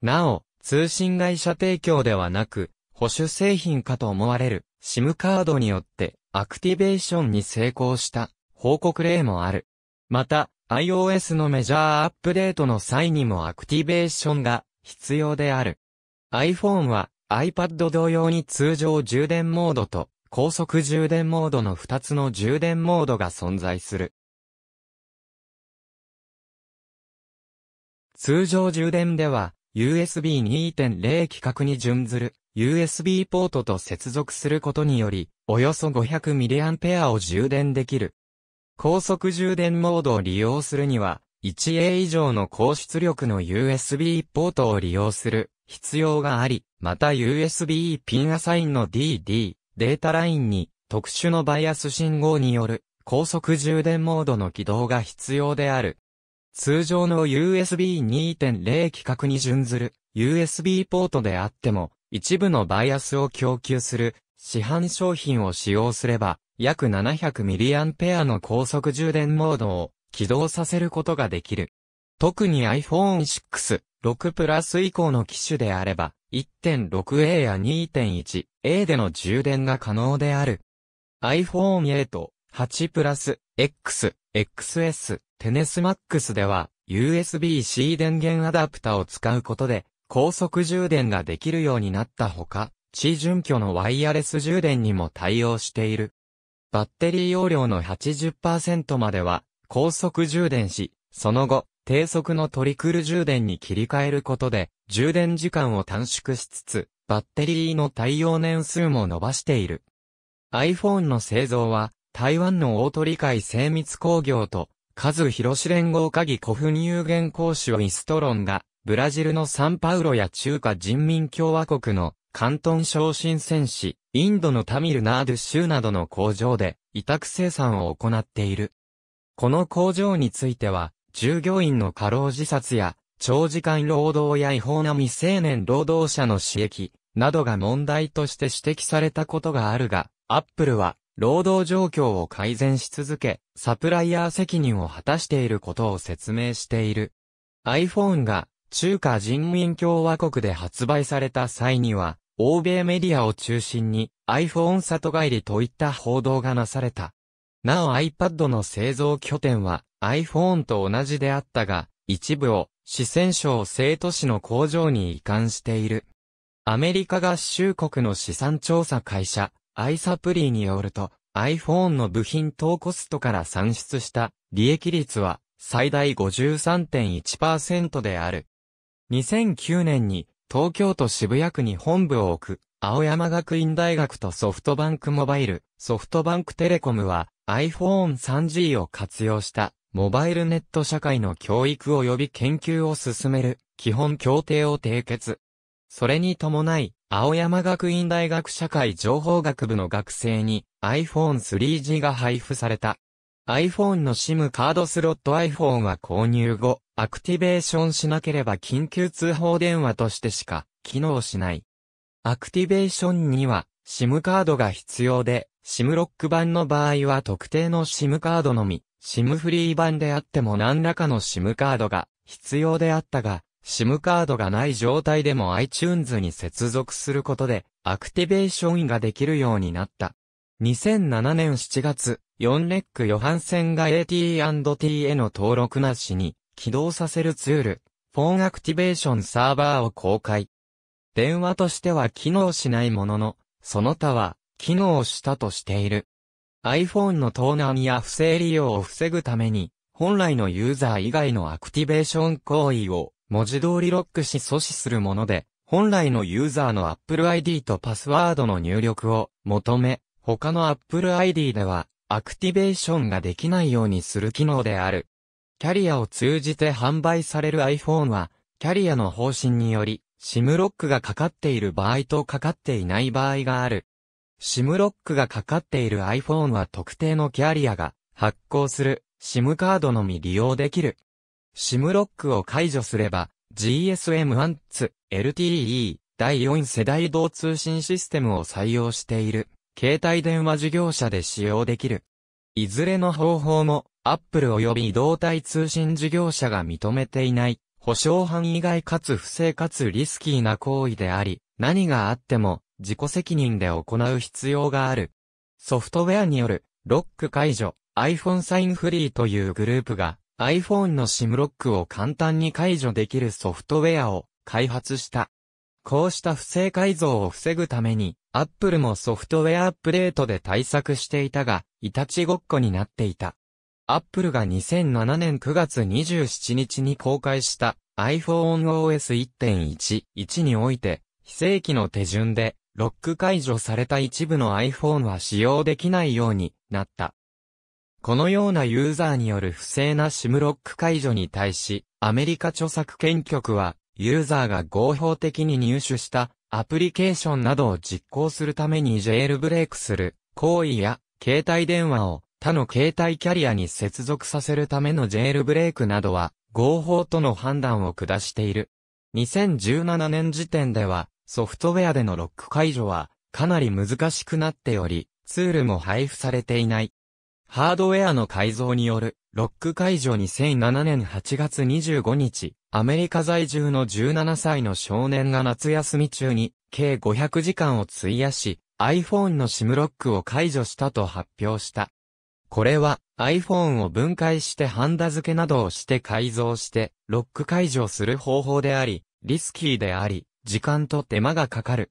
なお、通信会社提供ではなく、保守製品かと思われる SIM カードによってアクティベーションに成功した報告例もある。また、iOS のメジャーアップデートの際にもアクティベーションが必要である。iPhone は iPad 同様に通常充電モードと高速充電モードの2つの充電モードが存在する。通常充電では、USB 2.0規格に準ずる USB ポートと接続することにより、およそ 500mAh を充電できる。高速充電モードを利用するには、1A 以上の高出力の USB ポートを利用する必要があり、また USB ピンアサインの DD データラインに特殊のバイアス信号による高速充電モードの起動が必要である。通常の USB 2.0規格に準ずる USB ポートであっても、一部のバイアスを供給する市販商品を使用すれば、約 700mAh の高速充電モードを起動させることができる。特に iPhone 6、6プラス以降の機種であれば、1.6A や 2.1A での充電が可能である。iPhone8、8プラス X、XS、テネスマックスでは USB-C 電源アダプタを使うことで高速充電ができるようになったほか、地準拠のワイヤレス充電にも対応している。バッテリー容量の80%までは高速充電し、その後、低速のトリクル充電に切り替えることで、充電時間を短縮しつつ、バッテリーの対応年数も伸ばしている。iPhone の製造は、台湾の大鳥会精密工業と、数広し連合会議古墳有限公師ウィストロンが、ブラジルのサンパウロや中華人民共和国の関東昇進戦士、インドのタミルナード州などの工場で委託生産を行っている。この工場については、従業員の過労自殺や、長時間労働や違法な未成年労働者の刺激などが問題として指摘されたことがあるが、アップルは労働状況を改善し続け、サプライヤー責任を果たしていることを説明している。iPhone が中華人民共和国で発売された際には、欧米メディアを中心に iPhone 里帰りといった報道がなされた。なお iPad の製造拠点は iPhone と同じであったが、一部を四川省生徒市の工場に移管している。アメリカ合衆国の資産調査会社、アイサプリーによると、iPhone の部品等コストから算出した利益率は最大53.1%である。2009年に東京都渋谷区に本部を置く青山学院大学とソフトバンクモバイル、ソフトバンクテレコムは iPhone3G を活用したモバイルネット社会の教育及び研究を進める基本協定を締結。それに伴い、青山学院大学社会情報学部の学生に iPhone 3G が配布された。iPhone の SIM カードスロット iPhone は購入後、アクティベーションしなければ緊急通報電話としてしか機能しない。アクティベーションには SIM カードが必要で、SIM ロック版の場合は特定の SIM カードのみ、SIM フリー版であっても何らかの SIM カードが必要であったが、SIM カードがない状態でも iTunes に接続することで、アクティベーションができるようになった。2007年7月、4レックヨハンセンが AT&T への登録なしに、起動させるツール、フォンアクティベーションサーバーを公開。電話としては機能しないものの、その他は、機能したとしている。iPhone の盗難や不正利用を防ぐために、本来のユーザー以外のアクティベーション行為を文字通りロックし阻止するもので、本来のユーザーの Apple ID とパスワードの入力を求め、他の Apple ID ではアクティベーションができないようにする機能である。キャリアを通じて販売される iPhone は、キャリアの方針により、SIM ロックがかかっている場合とかかっていない場合がある。SIM ロックがかかっている iPhone は特定のキャリアが発行する SIM カードのみ利用できる SIM ロックを解除すれば、GSM1 LTE 第4世代同通信システムを採用している、携帯電話事業者で使用できる。いずれの方法も、Apple 及び同体通信事業者が認めていない、保証範囲外かつ不正かつリスキーな行為であり、何があっても自己責任で行う必要がある。ソフトウェアによるロック解除、iPhone サインフリーというグループが iPhone の SIM ロックを簡単に解除できるソフトウェアを開発した。こうした不正改造を防ぐために、Apple もソフトウェアアップデートで対策していたが、いたちごっこになっていた。Apple が2007年9月27日に公開した iPhoneOS 1.11において、非正規の手順でロック解除された一部の iPhone は使用できないようになった。このようなユーザーによる不正な SIM ロック解除に対し、アメリカ著作権局は、ユーザーが合法的に入手したアプリケーションなどを実行するためにジェールブレイクする行為や携帯電話を他の携帯キャリアに接続させるためのジェールブレイクなどは合法との判断を下している。2017年時点ではソフトウェアでのロック解除はかなり難しくなっておりツールも配布されていない。ハードウェアの改造による、ロック解除2007年8月25日、アメリカ在住の17歳の少年が夏休み中に、計500時間を費やし、iPhone の SIM ロックを解除したと発表した。これは iPhone を分解してハンダ付けなどをして改造して、ロック解除する方法であり、リスキーであり、時間と手間がかかる。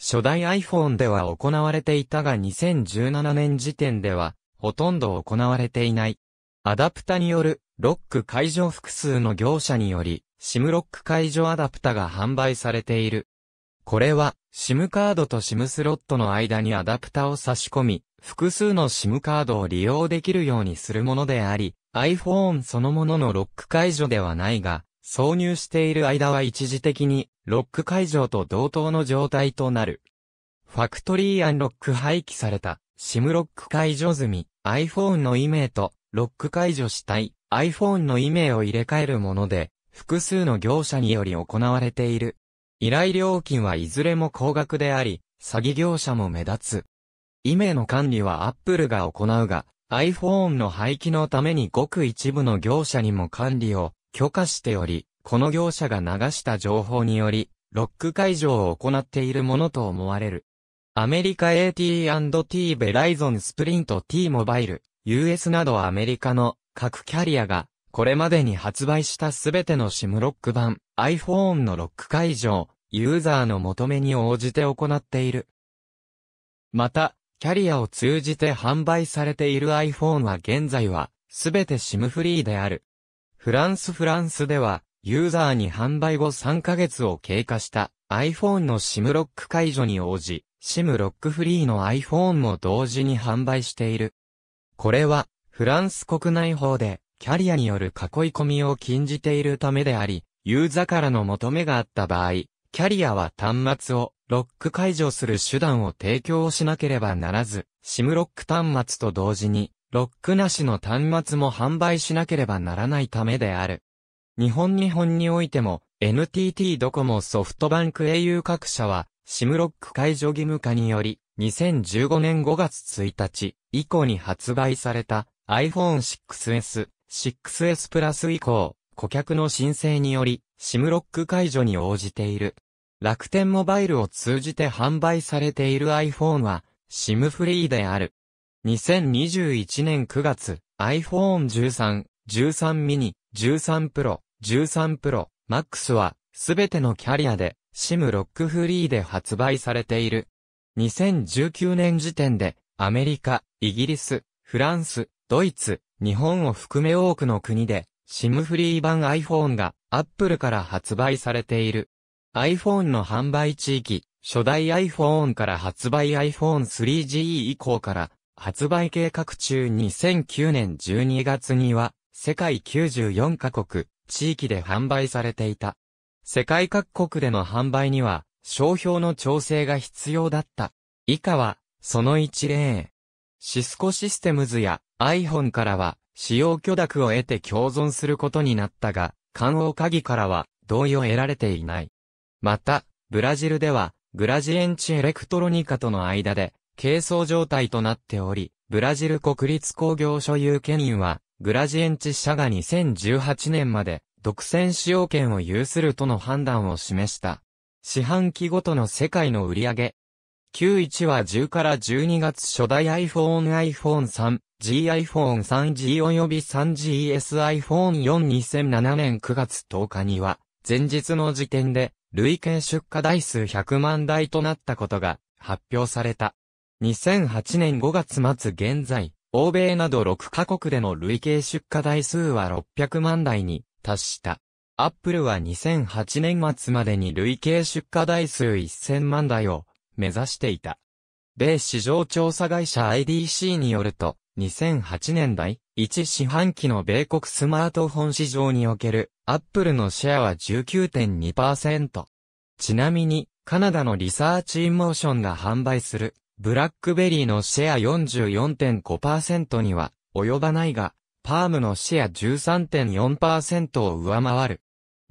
初代 iPhone では行われていたが2017年時点では、ほとんど行われていない。アダプタによるロック解除複数の業者により、シムロック解除アダプタが販売されている。これは、シムカードとシムスロットの間にアダプタを差し込み、複数のシムカードを利用できるようにするものであり、iPhone そのもののロック解除ではないが、挿入している間は一時的に、ロック解除と同等の状態となる。ファクトリーアンロック廃棄された、シムロック解除済み、iPhone のイメーとロック解除したい iPhone のイメーを入れ替えるもので、複数の業者により行われている。依頼料金はいずれも高額であり、詐欺業者も目立つ。イメーの管理は Apple が行うが、iPhone の廃棄のためにごく一部の業者にも管理を許可しており、この業者が流した情報により、ロック解除を行っているものと思われる。アメリカ AT&T ベライゾンスプリント T モバイル、US などアメリカの各キャリアが、これまでに発売したすべての SIM ロック版、iPhone のロック解除、ユーザーの求めに応じて行っている。また、キャリアを通じて販売されている iPhone は現在は、すべて SIM フリーである。フランスフランスでは、ユーザーに販売後3ヶ月を経過した iPhone の SIM ロック解除に応じ、SIM ロックフリーの iPhone も同時に販売している。これは、フランス国内法で、キャリアによる囲い込みを禁じているためであり、ユーザーからの求めがあった場合、キャリアは端末をロック解除する手段を提供しなければならず、SIM ロック端末と同時に、ロックなしの端末も販売しなければならないためである。日本日本においても、NTT ドコモソフトバンク au 各社は、シムロック解除義務化により、2015年5月1日以降に発売された iPhone 6S、6S プラス以降、顧客の申請により、シムロック解除に応じている。楽天モバイルを通じて販売されている iPhone は、シムフリーである。2021年9月、iPhone 13、13 mini、13 Pro、13 Pro、マックスは、すべてのキャリアで、シムロックフリーで発売されている。2019年時点で、アメリカ、イギリス、フランス、ドイツ、日本を含め多くの国で、シムフリー版 iPhone が Apple から発売されている。iPhone の販売地域、初代 iPhone から発売 iPhone3G 以降から発売計画中2009年12月には世界94カ国地域で販売されていた。世界各国での販売には、商標の調整が必要だった。以下は、その一例。シスコシステムズや iPhone からは、使用許諾を得て共存することになったが、官王鍵からは、同意を得られていない。また、ブラジルでは、グラジエンチエレクトロニカとの間で、軽装状態となっており、ブラジル国立工業所有権員は、グラジエンチ社が2018年まで独占使用権を有するとの判断を示した。四半期ごとの世界の売上。91は10から12月初代 iPhone、iPhone 3、G iPhone 3G 及び 3GS iPhone 4 2007年9月10日には、前日の時点で、累計出荷台数100万台となったことが発表された。2008年5月末現在、欧米など6カ国での累計出荷台数は600万台に達した。アップルは2008年末までに累計出荷台数1000万台を目指していた。米市場調査会社 IDC によると、2008年代、1四半期の米国スマートフォン市場における、アップルのシェアは19.2%。ちなみに、カナダのリサーチインモーションが販売する、ブラックベリーのシェア44.5%には及ばないが、パームのシェア13.4%を上回る。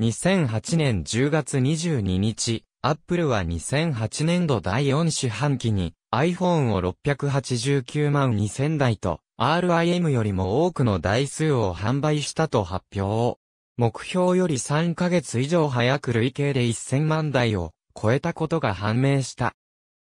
2008年10月22日、アップルは2008年度第4四半期に iPhone を689万2000台と RIM よりも多くの台数を販売したと発表。目標より3ヶ月以上早く累計で1000万台を超えたことが判明した。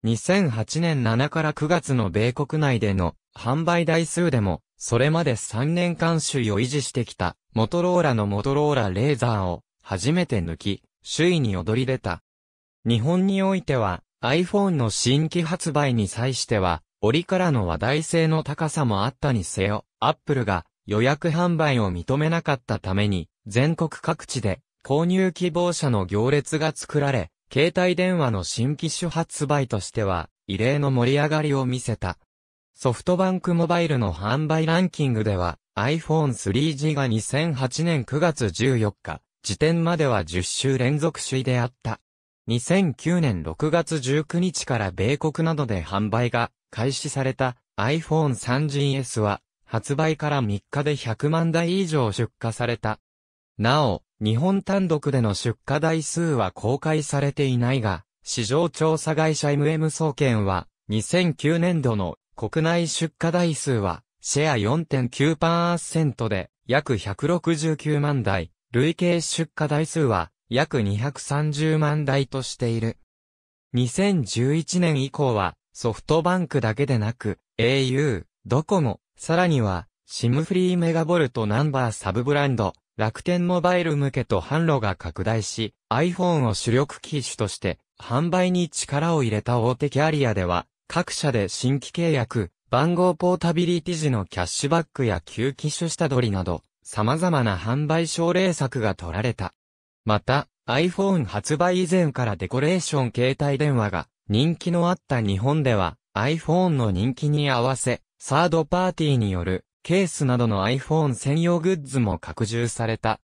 2008年7から9月の米国内での販売台数でも、それまで3年間首位を維持してきた、モトローラのモトローラレーザーを、初めて抜き、首位に躍り出た。日本においては、iPhone の新規発売に際しては、折からの話題性の高さもあったにせよ、Apple が予約販売を認めなかったために、全国各地で購入希望者の行列が作られ、携帯電話の新機種発売としては、異例の盛り上がりを見せた。ソフトバンクモバイルの販売ランキングでは、iPhone 3G が2008年9月14日、時点までは10週連続首位であった。2009年6月19日から米国などで販売が開始された iPhone 3GS は発売から3日で100万台以上出荷された。なお、日本単独での出荷台数は公開されていないが、市場調査会社 MM 総研は、2009年度の国内出荷台数は、シェア4.9%で、約169万台、累計出荷台数は、約230万台としている。2011年以降は、ソフトバンクだけでなく、au、ドコモ、さらには、シムフリーメガボルトナンバーサブブランド、楽天モバイル向けと販路が拡大し、iPhone を主力機種として販売に力を入れた大手キャリアでは、各社で新規契約、番号ポータビリティ時のキャッシュバックや旧機種下取りなど、様々な販売奨励策が取られた。また、iPhone 発売以前からデコレーション携帯電話が人気のあった日本では、iPhone の人気に合わせ、サードパーティーによるケースなどの iPhone 専用グッズも拡充された。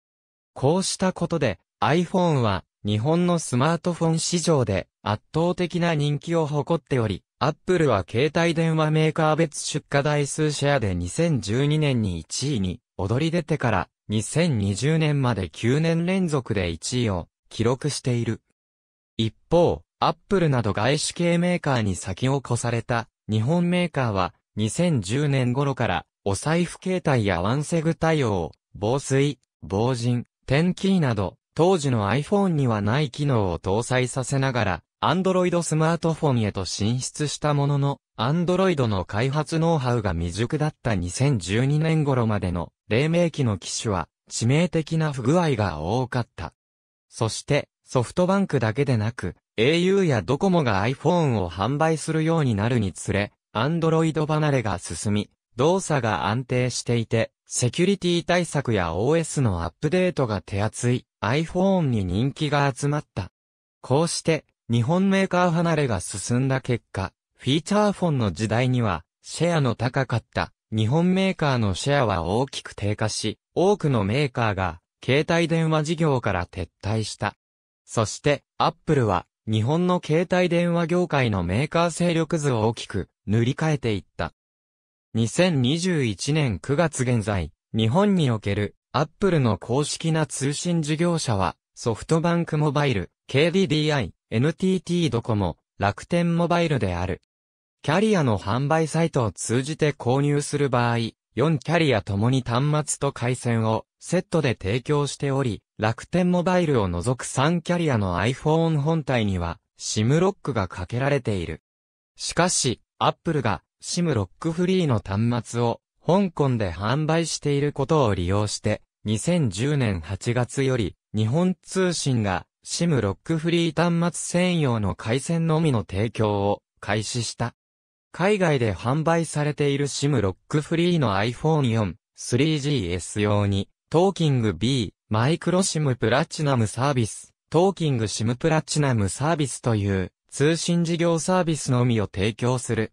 こうしたことで iPhone は日本のスマートフォン市場で圧倒的な人気を誇っており、Apple は携帯電話メーカー別出荷台数シェアで2012年に1位に踊り出てから2020年まで9年連続で1位を記録している。一方、Apple など外資系メーカーに先を越された日本メーカーは2010年頃からお財布携帯やワンセグ対応、防水、防塵、ンキーなど、当時の iPhone にはない機能を搭載させながら、Android スマートフォンへと進出したものの、Android の開発ノウハウが未熟だった2012年頃までの、黎明期の機種は、致命的な不具合が多かった。そして、ソフトバンクだけでなく、au やドコモが iPhone を販売するようになるにつれ、Android 離れが進み、動作が安定していて、セキュリティ対策や OS のアップデートが手厚い iPhone に人気が集まった。こうして、日本メーカー離れが進んだ結果、フィーチャーフォンの時代には、シェアの高かった日本メーカーのシェアは大きく低下し、多くのメーカーが携帯電話事業から撤退した。そして、アップルは日本の携帯電話業界のメーカー勢力図を大きく塗り替えていった。2021年9月現在、日本におけるアップルの公式な通信事業者は、ソフトバンクモバイル、KDDI、NTT ドコモ、楽天モバイルである。キャリアの販売サイトを通じて購入する場合、4キャリアともに端末と回線をセットで提供しており、楽天モバイルを除く3キャリアの iPhone 本体には、SIM ロックがかけられている。しかし、Apple がシムロックフリーの端末を香港で販売していることを利用して、2010年8月より日本通信がシムロックフリー端末専用の回線のみの提供を開始した。海外で販売されているシムロックフリーの iPhone 4、3GS 用に、トーキング B、マイクロ SIM プラチナムサービス、トーキング SIM プラチナムサービスという通信事業サービスのみを提供する。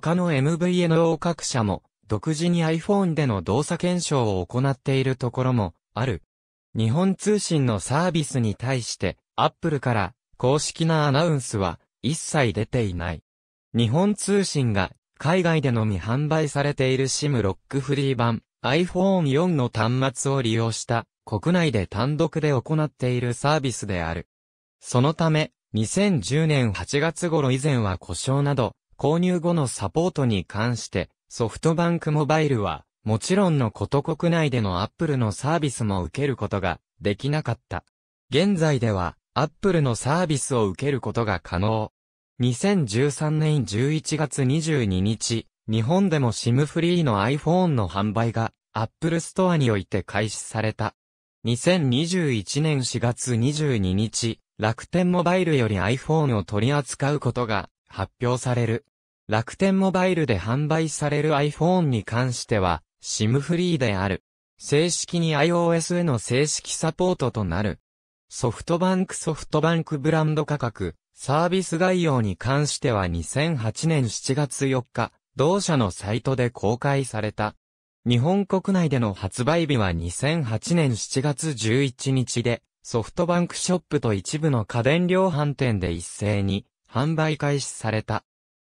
他の MVNO 各社も、独自に iPhone での動作検証を行っているところも、ある。日本通信のサービスに対して、Apple から公式なアナウンスは一切出ていない。日本通信が海外でのみ販売されている SIM ロックフリー版 iPhone4 の端末を利用した国内で単独で行っているサービスである。そのため、2010年8月頃以前は故障など購入後のサポートに関して、ソフトバンクモバイルは、もちろんのこと国内でのアップルのサービスも受けることができなかった。現在では、アップルのサービスを受けることが可能。2013年11月22日、日本でも SIM フリーの iPhone の販売がアップルストアにおいて開始された。2021年4月22日、楽天モバイルより iPhone を取り扱うことが発表される。楽天モバイルで販売される iPhone に関しては、SIM フリーである。正式に iOS への正式サポートとなる。ソフトバンクソフトバンクブランド価格、サービス概要に関しては2008年7月4日、同社のサイトで公開された。日本国内での発売日は2008年7月11日で、ソフトバンクショップと一部の家電量販店で一斉に販売開始された。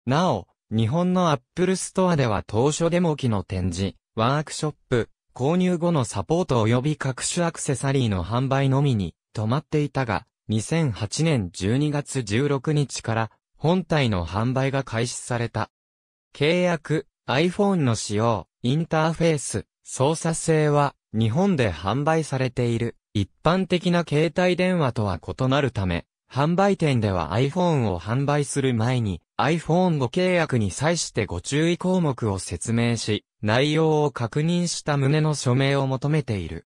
なお、日本のアップルストアでは当初デモ機の展示、ワークショップ、購入後のサポート及び各種アクセサリーの販売のみに止まっていたが、2008年12月16日から本体の販売が開始された。契約、iPhone の使用、インターフェース、操作性は日本で販売されている一般的な携帯電話とは異なるため、販売店では iPhone を販売する前に iPhone ご契約に際してご注意項目を説明し、内容を確認した旨の署名を求めている。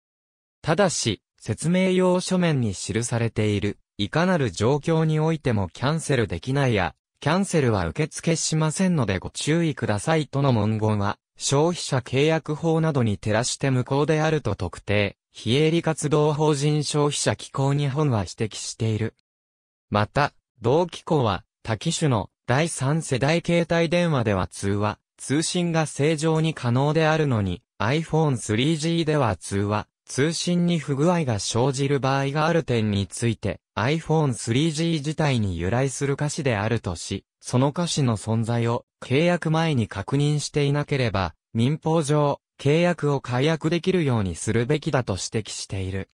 ただし、説明用書面に記されている、いかなる状況においてもキャンセルできないや、キャンセルは受付しませんのでご注意くださいとの文言は、消費者契約法などに照らして無効であると特定、非営利活動法人消費者機構日本は指摘している。また、同機構は、多機種の第三世代携帯電話では通話、通信が正常に可能であるのに、iPhone 3G では通話、通信に不具合が生じる場合がある点について、iPhone 3G 自体に由来する歌詞であるとし、その歌詞の存在を契約前に確認していなければ、民法上、契約を解約できるようにするべきだと指摘している。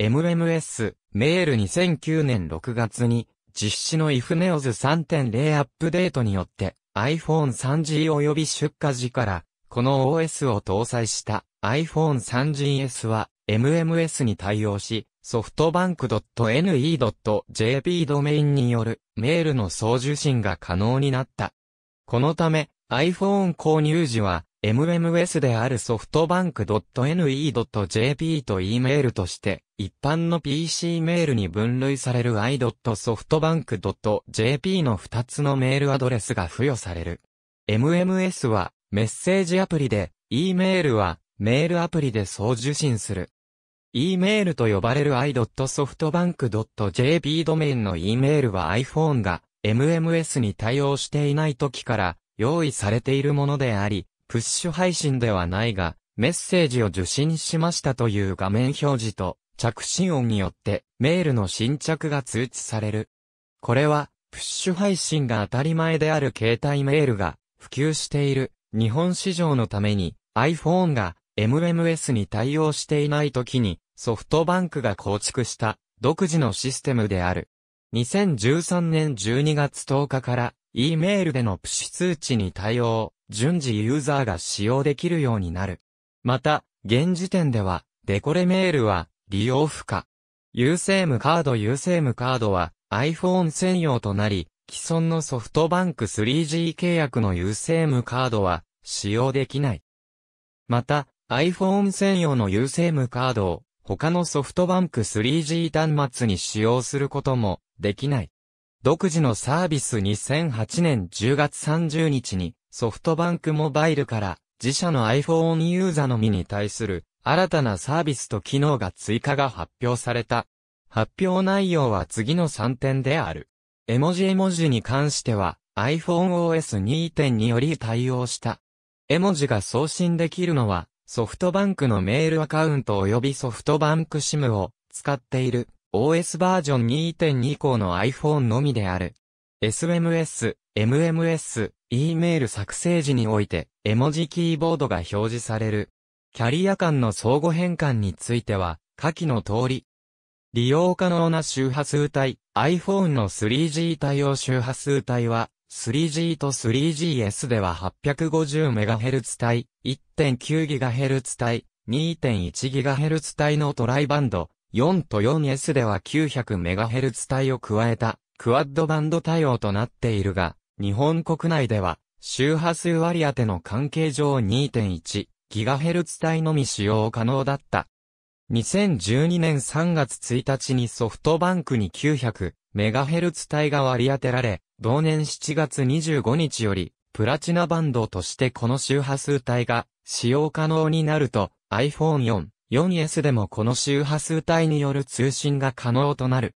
MMS メール2009年6月に、実施の iFneos 3.0アップデートによって iPhone 3G 及び出荷時から、この OS を搭載した iPhone 3GS は MMS に対応し、ソフトバンク .ne.jp ドメインによるメールの送受信が可能になった。このため iPhone 購入時は MMS であるソフトバンク .ne.jp と E メールとして、一般の PC メールに分類される i.softbank.jp の2つのメールアドレスが付与される。MMS はメッセージアプリで、E メールはメールアプリで送受信する。E メールと呼ばれる i.softbank.jp ドメインの E メールは iPhone が MMS に対応していない時から用意されているものであり、プッシュ配信ではないが、メッセージを受信しましたという画面表示と着信音によってメールの新着が通知される。これは、プッシュ配信が当たり前である携帯メールが普及している日本市場のために iPhone が MMS に対応していない時にソフトバンクが構築した独自のシステムである。2013年12月10日から E メールでのプシ通知に対応、順次ユーザーが使用できるようになる。また、現時点では、デコレメールは利用不可。ユーセームカードユーセームカードは iPhone 専用となり、既存のソフトバンク 3G 契約のユーセームカードは使用できない。また、iPhone 専用のユーセームカードを他のソフトバンク 3G 端末に使用することもできない。独自のサービス2008年10月30日にソフトバンクモバイルから自社の iPhone ユーザーのみに対する新たなサービスと機能が追加が発表された。発表内容は次の3点である。絵文字絵文字に関しては iPhoneOS 2.2より対応した。絵文字が送信できるのはソフトバンクのメールアカウント及びソフトバンク SIM を使っている OS バージョン2.2以降の iPhone のみである。SMS、MMS、E メール作成時において、絵文字キーボードが表示される。キャリア間の相互変換については、下記の通り。利用可能な周波数帯、iPhone の 3G 対応周波数帯は、3G と 3GS では 850MHz 帯、1.9GHz 帯、2.1GHz 帯のトライバンド、4と 4S では 900MHz 帯を加えたクワッドバンド対応となっているが、日本国内では周波数割り当ての関係上 2.1GHz 帯のみ使用可能だった。2012年3月1日にソフトバンクに 900MHz 帯が割り当てられ、同年7月25日より、プラチナバンドとしてこの周波数帯が使用可能になると iPhone 4S でもこの周波数帯による通信が可能となる。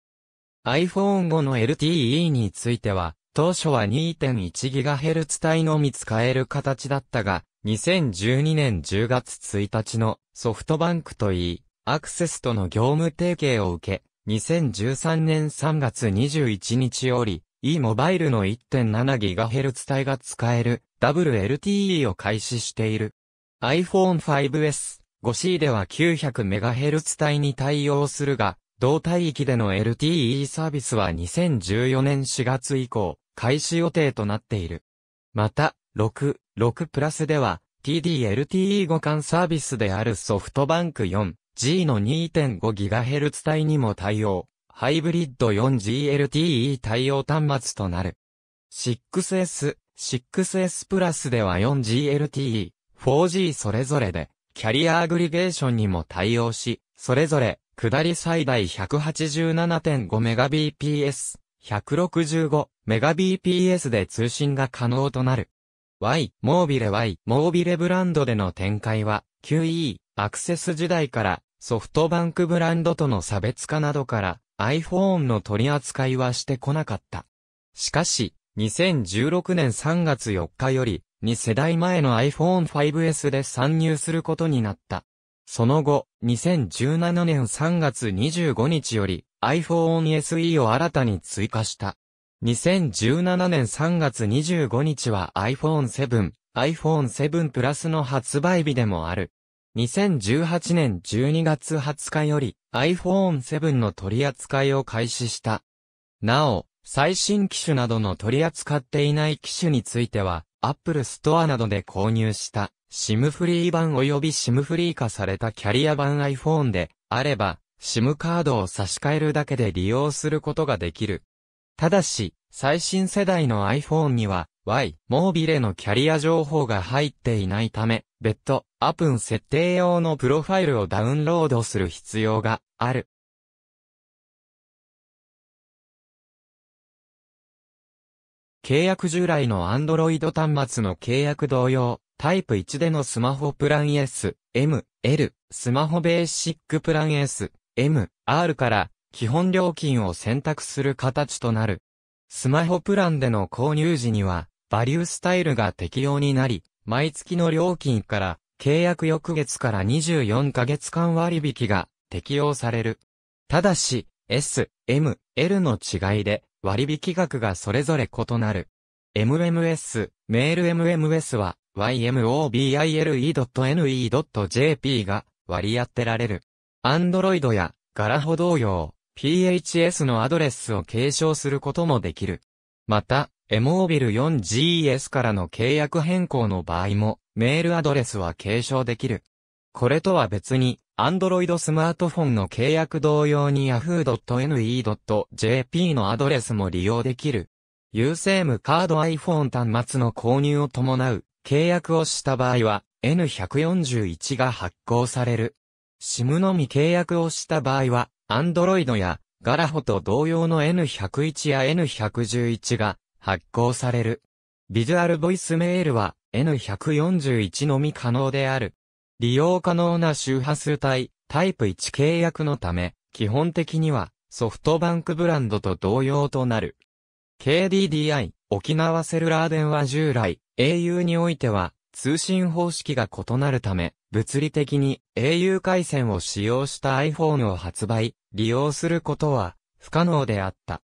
iPhone5 の LTE については、当初は 2.1GHz 帯のみ使える形だったが、2012年10月1日のソフトバンクといい、アクセスとの業務提携を受け、2013年3月21日より、e モバイルの 1.7GHz 帯が使える WLTE を開始している。iPhone5S 5C では 900MHz 帯に対応するが、同帯域での LTE サービスは2014年4月以降、開始予定となっている。また、6、6プラスでは、TD-LTE 互換サービスであるソフトバンク 4G の 2.5GHz 帯にも対応、ハイブリッド 4GLTE 対応端末となる。6S、6S プラスでは 4GLTE、4G それぞれで、キャリアアグリゲーションにも対応し、それぞれ、下り最大 187.5Mbps、165Mbps で通信が可能となる。Y、モービレ Y、モービレブランドでの展開は、QE、アクセス時代からソフトバンクブランドとの差別化などから iPhone の取り扱いはしてこなかった。しかし、2016年3月4日より、2世代前の iPhone 5S で参入することになった。その後、2017年3月25日より iPhone SE を新たに追加した。2017年3月25日は iPhone 7、iPhone 7 Plus の発売日でもある。2018年12月20日より iPhone 7の取り扱いを開始した。なお、最新機種などの取り扱っていない機種については、Apple Store などで購入した SIM フリー版及び SIM フリー化されたキャリア版 iPhone であれば、SIM カードを差し替えるだけで利用することができる。ただし、最新世代の iPhone には Y、モービレのキャリア情報が入っていないため、別途、アプン設定用のプロファイルをダウンロードする必要がある。契約従来の Android 端末の契約同様、タイプ1でのスマホプラン S、M、L、スマホベーシックプラン S、M、R から基本料金を選択する形となる。スマホプランでの購入時には、バリュースタイルが適用になり、毎月の料金から契約翌月から24ヶ月間割引が適用される。ただし、S、M、L の違いで、割引額がそれぞれ異なる。MMS、メール MMS は ymobile.ne.jp が割り当てられる。Android やガラホ同様、PHS のアドレスを継承することもできる。また、o b i ビル 4GS からの契約変更の場合も、メールアドレスは継承できる。これとは別に、Android スマートフォンの契約同様に yahoo.ne.jp のアドレスも利用できる。優勢無カード iPhone 端末の購入を伴う契約をした場合は N141 が発行される。SIM のみ契約をした場合は Android やガラホと同様の N101 や N111 が発行される。ビジュアルボイスメールは N141 のみ可能である。利用可能な周波数帯、タイプ1契約のため、基本的にはソフトバンクブランドと同様となる。KDDI、沖縄セルラー電話従来、au においては通信方式が異なるため、物理的に au 回線を使用した iPhone を発売、利用することは不可能であった。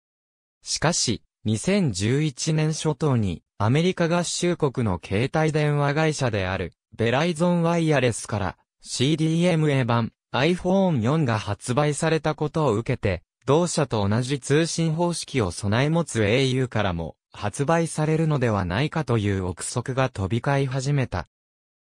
しかし、2011年初頭にアメリカ合衆国の携帯電話会社であるベライゾンワイヤレスから CDMA 版 iPhone 4が発売されたことを受けて、同社と同じ通信方式を備え持つ au からも発売されるのではないかという憶測が飛び交い始めた。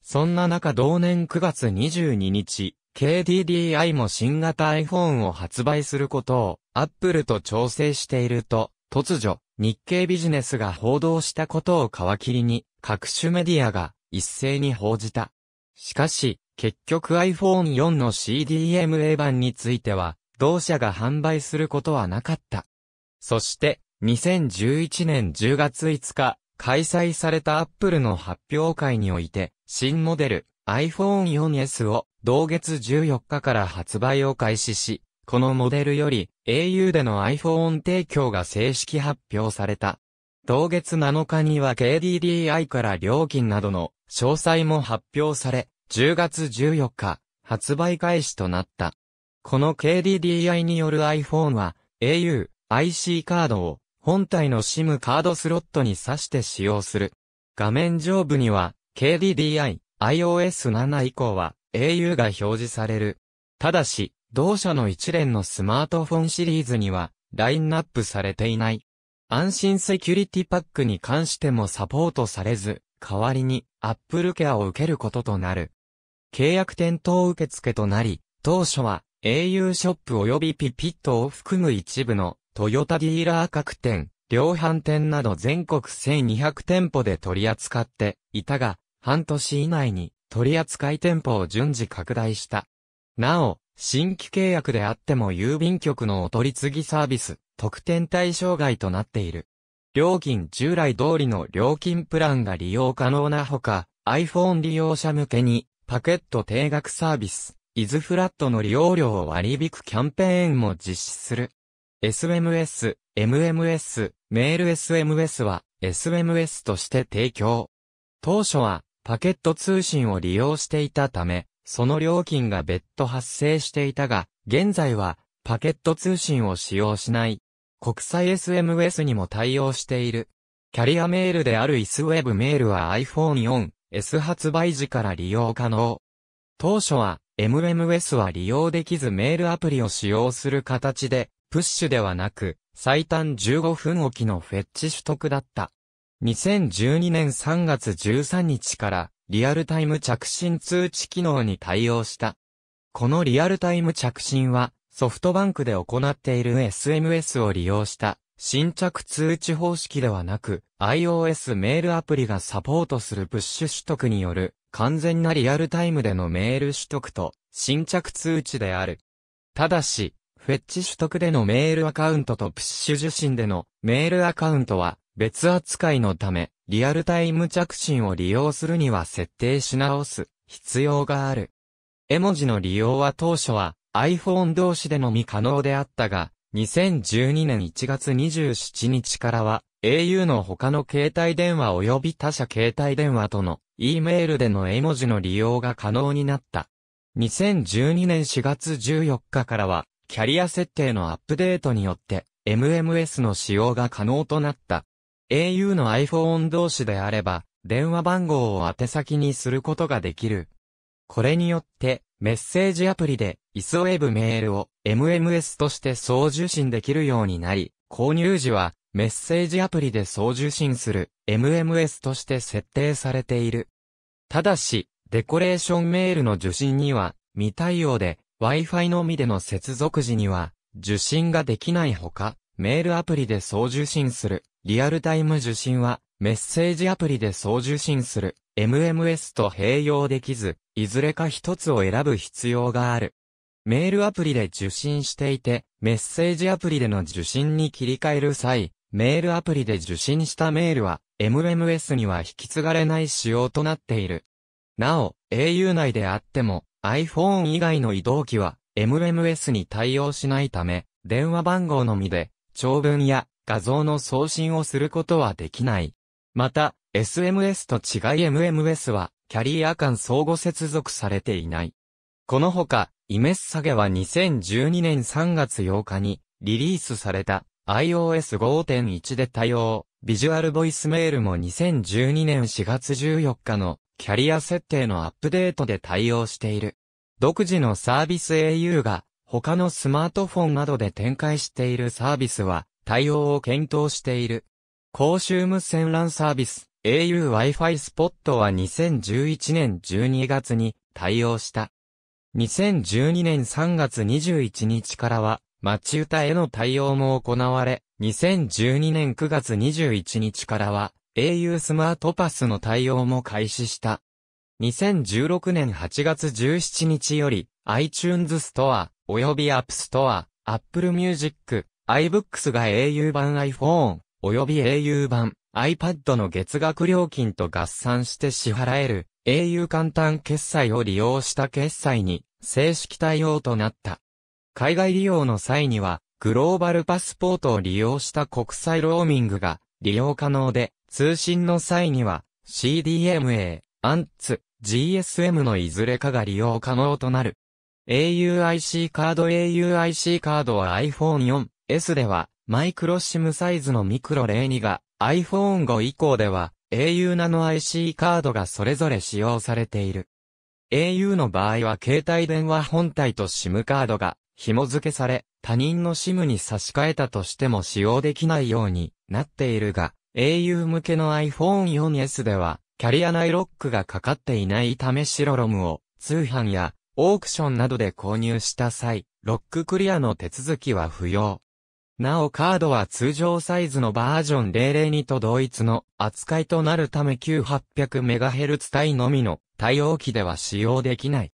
そんな中同年9月22日、KDDI も新型 iPhone を発売することを Apple と調整していると、突如、日経ビジネスが報道したことを皮切りに、各種メディアが一斉に報じた。しかし、結局 iPhone 4の CDMA 版については、同社が販売することはなかった。そして、2011年10月5日、開催された Apple の発表会において、新モデル iPhone4S を同月14日から発売を開始し、このモデルより au での iPhone 提供が正式発表された。同月7日には KDDI から料金などの詳細も発表され、10月14日、発売開始となった。この KDDI による iPhone は au、IC カードを本体の SIM カードスロットに挿して使用する。画面上部には KDDI、iOS7 以降は au が表示される。ただし、同社の一連のスマートフォンシリーズにはラインナップされていない。安心セキュリティパックに関してもサポートされず、代わりに Apple Care を受けることとなる。契約店頭受付となり、当初は au ショップ及びピピットを含む一部のトヨタディーラー各店、量販店など全国1200店舗で取り扱っていたが、半年以内に取扱い店舗を順次拡大した。なお、新規契約であっても郵便局のお取り次ぎサービス、特典対象外となっている。料金従来通りの料金プランが利用可能なほか、iPhone 利用者向けに、パケット定額サービス、イズフラットの利用料を割り引くキャンペーンも実施する。SMS、MMS、メール SMS は SMS として提供。当初はパケット通信を利用していたため、その料金が別途発生していたが、現在はパケット通信を使用しない国際 SMS にも対応している。キャリアメールである ISWeb メールは iPhone 4S 発売時から利用可能。当初は MMS は利用できずメールアプリを使用する形で、プッシュではなく、最短15分おきのフェッチ取得だった。2012年3月13日からリアルタイム着信通知機能に対応した。このリアルタイム着信はソフトバンクで行っている SMS を利用した新着通知方式ではなく、iOS メールアプリがサポートするプッシュ取得による完全なリアルタイムでのメール取得と新着通知である。ただし、フェッチ取得でのメールアカウントとプッシュ受信でのメールアカウントは別扱いのため、リアルタイム着信を利用するには設定し直す必要がある。絵文字の利用は当初は iPhone 同士でのみ可能であったが、2012年1月27日からは、au の他の携帯電話及び他社携帯電話との E メールでの絵文字の利用が可能になった。2012年4月14日からは、キャリア設定のアップデートによって、MMS の使用が可能となった。au の iPhone 同士であれば、電話番号を宛先にすることができる。これによって、メッセージアプリで、i s w e ブメールを MMS として送受信できるようになり、購入時はメッセージアプリで送受信する MMS として設定されている。ただし、デコレーションメールの受信には未対応で Wi-Fi のみでの接続時には受信ができないほか、メールアプリで送受信するリアルタイム受信はメッセージアプリで送受信する MMS と併用できず、いずれか一つを選ぶ必要がある。メールアプリで受信していて、メッセージアプリでの受信に切り替える際、メールアプリで受信したメールは、MMS には引き継がれない仕様となっている。なお、au 内であっても、iPhone 以外の移動機は、MMS に対応しないため、電話番号のみで、長文や画像の送信をすることはできない。また、SMS と違い MMS は、キャリア間相互接続されていない。このほか、イメッサゲは2012年3月8日にリリースされた iOS 5.1で対応。ビジュアルボイスメールも2012年4月14日のキャリア設定のアップデートで対応している。独自のサービス au が他のスマートフォンなどで展開しているサービスは対応を検討している。公衆無線 LAN サービス au Wi-Fi スポットは2011年12月に対応した。2012年3月21日からは、町歌への対応も行われ、2012年9月21日からは、au スマートパスの対応も開始した。2016年8月17日より、iTunes ストア、及び App Store、Apple Music、iBooks が au 版 iPhone、及び au 版 iPad の月額料金と合算して支払える au 簡単決済を利用した決済に正式対応となった。海外利用の際には、グローバルパスポートを利用した国際ローミングが利用可能で、通信の際には CDMA、ANTS、GSM のいずれかが利用可能となる。auIC カード auIC カードは iPhone 4S ではマイクロシムサイズのミクロ02が iPhone 5以降では au ナノ IC カードがそれぞれ使用されている。au の場合は携帯電話本体と SIM カードが紐付けされ、他人の SIM に差し替えたとしても使用できないようになっているが、au 向けの iPhone4S では、キャリア内ロックがかかっていないため白ロムを通販やオークションなどで購入した際、ロッククリアの手続きは不要。なおカードは通常サイズのバージョン002と同一の扱いとなるため 9800MHz 帯のみの対応機では使用できない。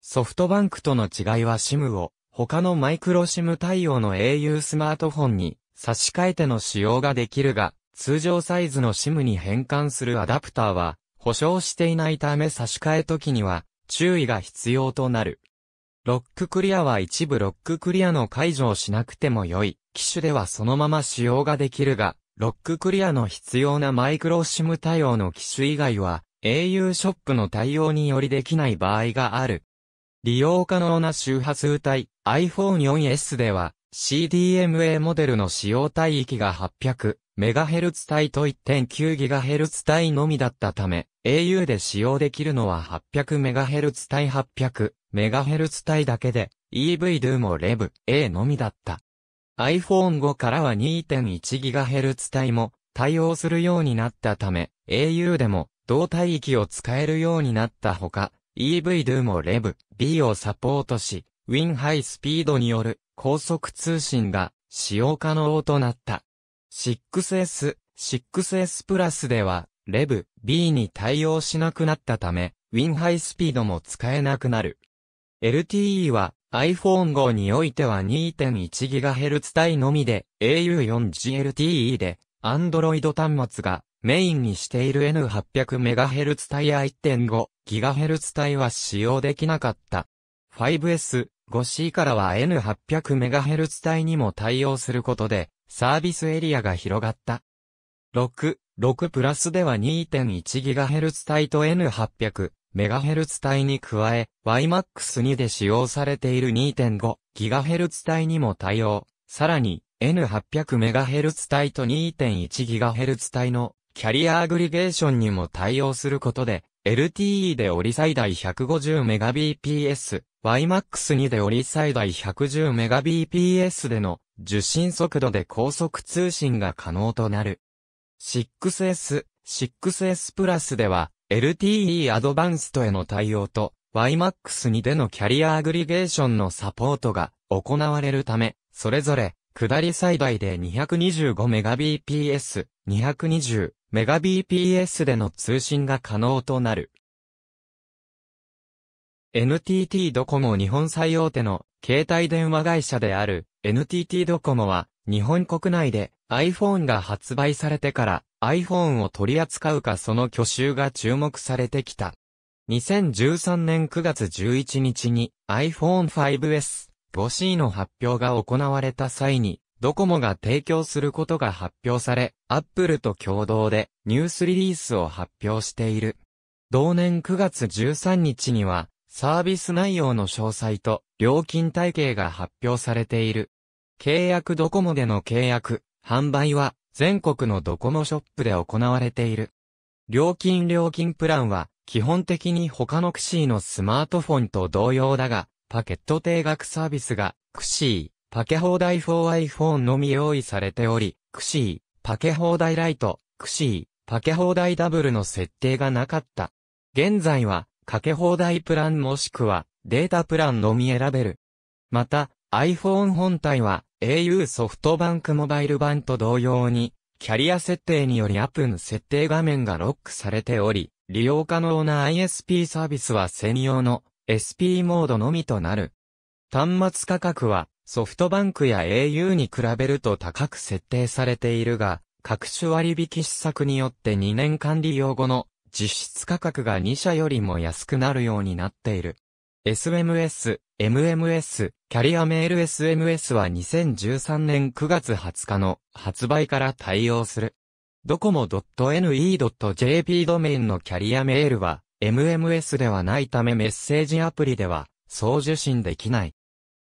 ソフトバンクとの違いは SIM を他のマイクロ SIM 対応の au スマートフォンに差し替えての使用ができるが、通常サイズの SIM に変換するアダプターは保証していないため差し替え時には注意が必要となる。ロッククリアは一部ロッククリアの解除をしなくても良い。機種ではそのまま使用ができるが、ロッククリアの必要なマイクロシム対応の機種以外は、au ショップの対応によりできない場合がある。利用可能な周波数帯 iPhone 4S では CDMA モデルの使用帯域が800、メガヘルツ帯と 1.9GHz 帯のみだったため、au で使用できるのは 800MHz 帯 800MHz 帯だけで、EVDO も REV-A のみだった。iPhone 5からは 2.1GHz 帯も対応するようになったため、au でも同帯域を使えるようになったほか、EVDO も REV-B をサポートし、Win ハイスピードによる高速通信が使用可能となった。6S、6S プラスでは、レブ、B に対応しなくなったため、ウィンハイスピードも使えなくなる。LTE は iPhone 号においては 2.1GHz 帯のみで au4GLTE で Android 端末がメインにしている N800MHz 帯や 1.5GHz 帯は使用できなかった。5S、5C からは N800MHz 帯にも対応することでサービスエリアが広がった。6、6プラスでは 2.1GHz 帯と N800、MHz 帯に加え、YMAX2 で使用されている 2.5GHz 帯にも対応。さらに、N800MHz 帯と 2.1GHz 帯のキャリアアグリゲーションにも対応することで、LTE で折り最大 150Mbps、YMAX2 で折り最大 110Mbps での受信速度で高速通信が可能となる。6S、6S プラスでは、LTE アドバンストへの対応と、y m a x にでのキャリアアグリゲーションのサポートが行われるため、それぞれ、下り最大で 225Mbps、220Mbps での通信が可能となる。NTT ドコモ日本最大手の携帯電話会社である NTT ドコモは日本国内で iPhone が発売されてから iPhone を取り扱うかその挙手が注目されてきた。2013年9月11日に iPhone 5S、5C の発表が行われた際に、ドコモが提供することが発表され、アップルと共同でニュースリリースを発表している。同年9月13日には、サービス内容の詳細と料金体系が発表されている。契約ドコモでの契約、販売は全国のドコモショップで行われている。料金料金プランは基本的に他のクシーのスマートフォンと同様だが、パケット定額サービスがクシー、パケ放題 4iPhone のみ用意されており、クシー、パケ放題ライト、クシー、パケ放題ダブルの設定がなかった。現在は、かけ放題プランもしくは、データプランのみ選べる。また、iPhone 本体は au ソフトバンクモバイル版と同様に、キャリア設定によりアップの設定画面がロックされており、利用可能な ISP サービスは専用の SP モードのみとなる。端末価格はソフトバンクや au に比べると高く設定されているが、各種割引施策によって2年間利用後の実質価格が2社よりも安くなるようになっている。SMS、MMS、キャリアメール SMS は2013年9月20日の発売から対応する。ドコモ .ne.jp ドメインのキャリアメールは MMS ではないためメッセージアプリでは送受信できない。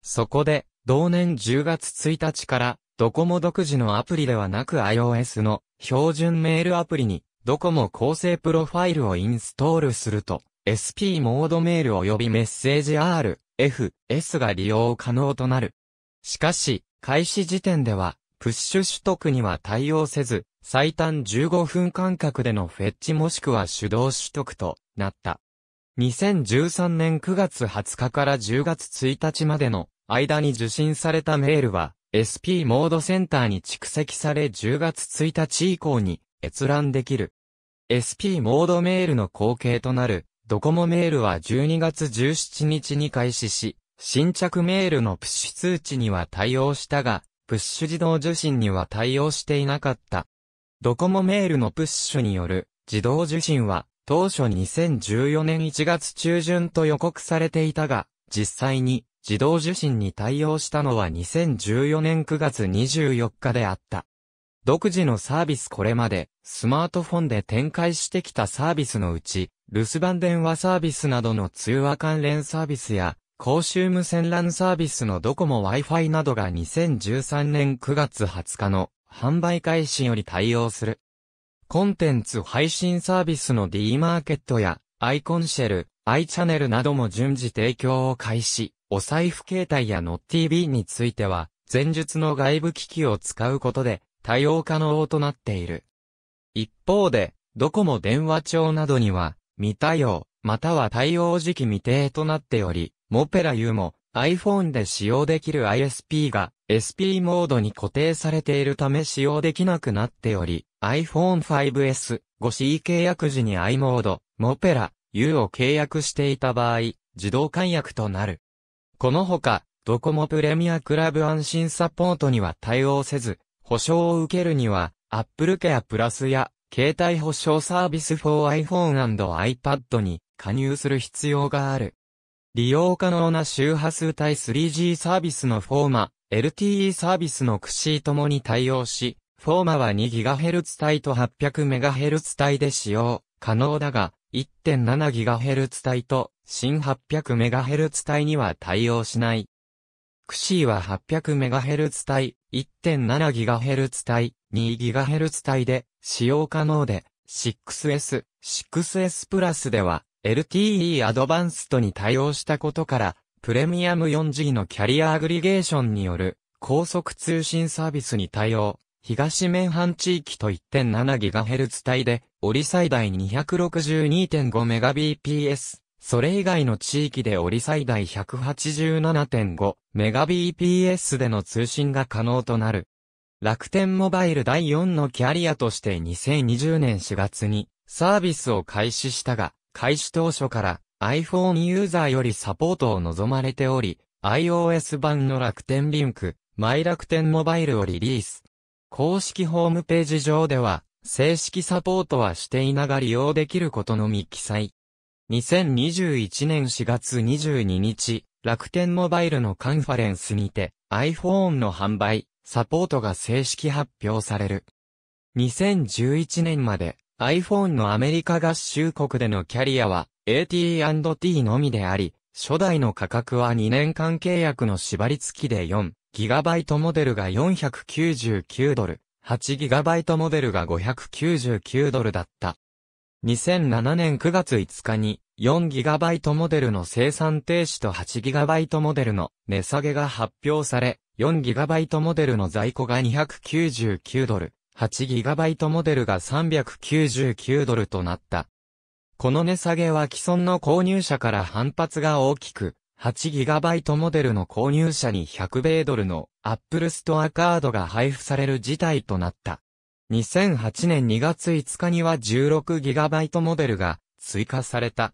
そこで、同年10月1日からドコモ独自のアプリではなく iOS の標準メールアプリにドコモ構成プロファイルをインストールすると、SP モードメール及びメッセージ R、F、S が利用可能となる。しかし、開始時点では、プッシュ取得には対応せず、最短15分間隔でのフェッチもしくは手動取得となった。2013年9月20日から10月1日までの間に受信されたメールは SP モードセンターに蓄積され10月1日以降に閲覧できる。SP モードメールの後継となるドコモメールは12月17日に開始し、新着メールのプッシュ通知には対応したが、プッシュ自動受信には対応していなかった。ドコモメールのプッシュによる自動受信は当初2014年1月中旬と予告されていたが、実際に自動受信に対応したのは2014年9月24日であった。独自のサービスこれまで、スマートフォンで展開してきたサービスのうち、留守番電話サービスなどの通話関連サービスや、公衆無線 LAN サービスのドコモ Wi-Fi などが2013年9月20日の販売開始より対応する。コンテンツ配信サービスの D マーケットやアイコンシェル、i チャンネルなども順次提供を開始、お財布携帯や NotTV については、前述の外部機器を使うことで多様化のとなっている。一方で、ドコモ電話帳などには、未対応、または対応時期未定となっており、モペラ U も iPhone で使用できる ISP が SP モードに固定されているため使用できなくなっており、iPhone 5S、5C 契約時に i モード、モペラ U を契約していた場合、自動解約となる。このほか、ドコモプレミアクラブ安心サポートには対応せず、保証を受けるには、Apple Care Plus や、携帯保証サービス for iPhone&iPad に加入する必要がある。利用可能な周波数帯 3G サービスのフォーマ、LTE サービスのーともに対応し、フォーマは 2GHz 帯と 800MHz 帯で使用可能だが、1.7GHz 帯と新 800MHz 帯には対応しない。クシーは 800MHz 帯、1.7GHz 帯、2GHz 帯で使用可能で、6S、6S プラスでは LTE アドバンストに対応したことから、プレミアム 4G のキャリアアグリゲーションによる高速通信サービスに対応。東面半地域と 1.7GHz 帯で、折り最大 262.5Mbps、それ以外の地域で折り最大187.5メガ BPS での通信が可能となる。楽天モバイル第4のキャリアとして2020年4月にサービスを開始したが、開始当初から iPhone ユーザーよりサポートを望まれており、iOS 版の楽天リンク、マイ楽天モバイルをリリース。公式ホームページ上では、正式サポートはしていなが利用できることのみ記載。2021年4月22日、楽天モバイルのカンファレンスにて iPhone の販売、サポートが正式発表される。2011年まで iPhone のアメリカ合衆国でのキャリアは AT&T のみであり、初代の価格は2年間契約の縛り付きで 4GB モデルが499ドル、8GB モデルが599ドルだった。2007年9月5日に 4GB モデルの生産停止と 8GB モデルの値下げが発表され、4GB モデルの在庫が299ドル、8GB モデルが399ドルとなった。この値下げは既存の購入者から反発が大きく、8GB モデルの購入者に100米ドルの Apple Store カードが配布される事態となった。2008年2月5日には 16GB モデルが追加された。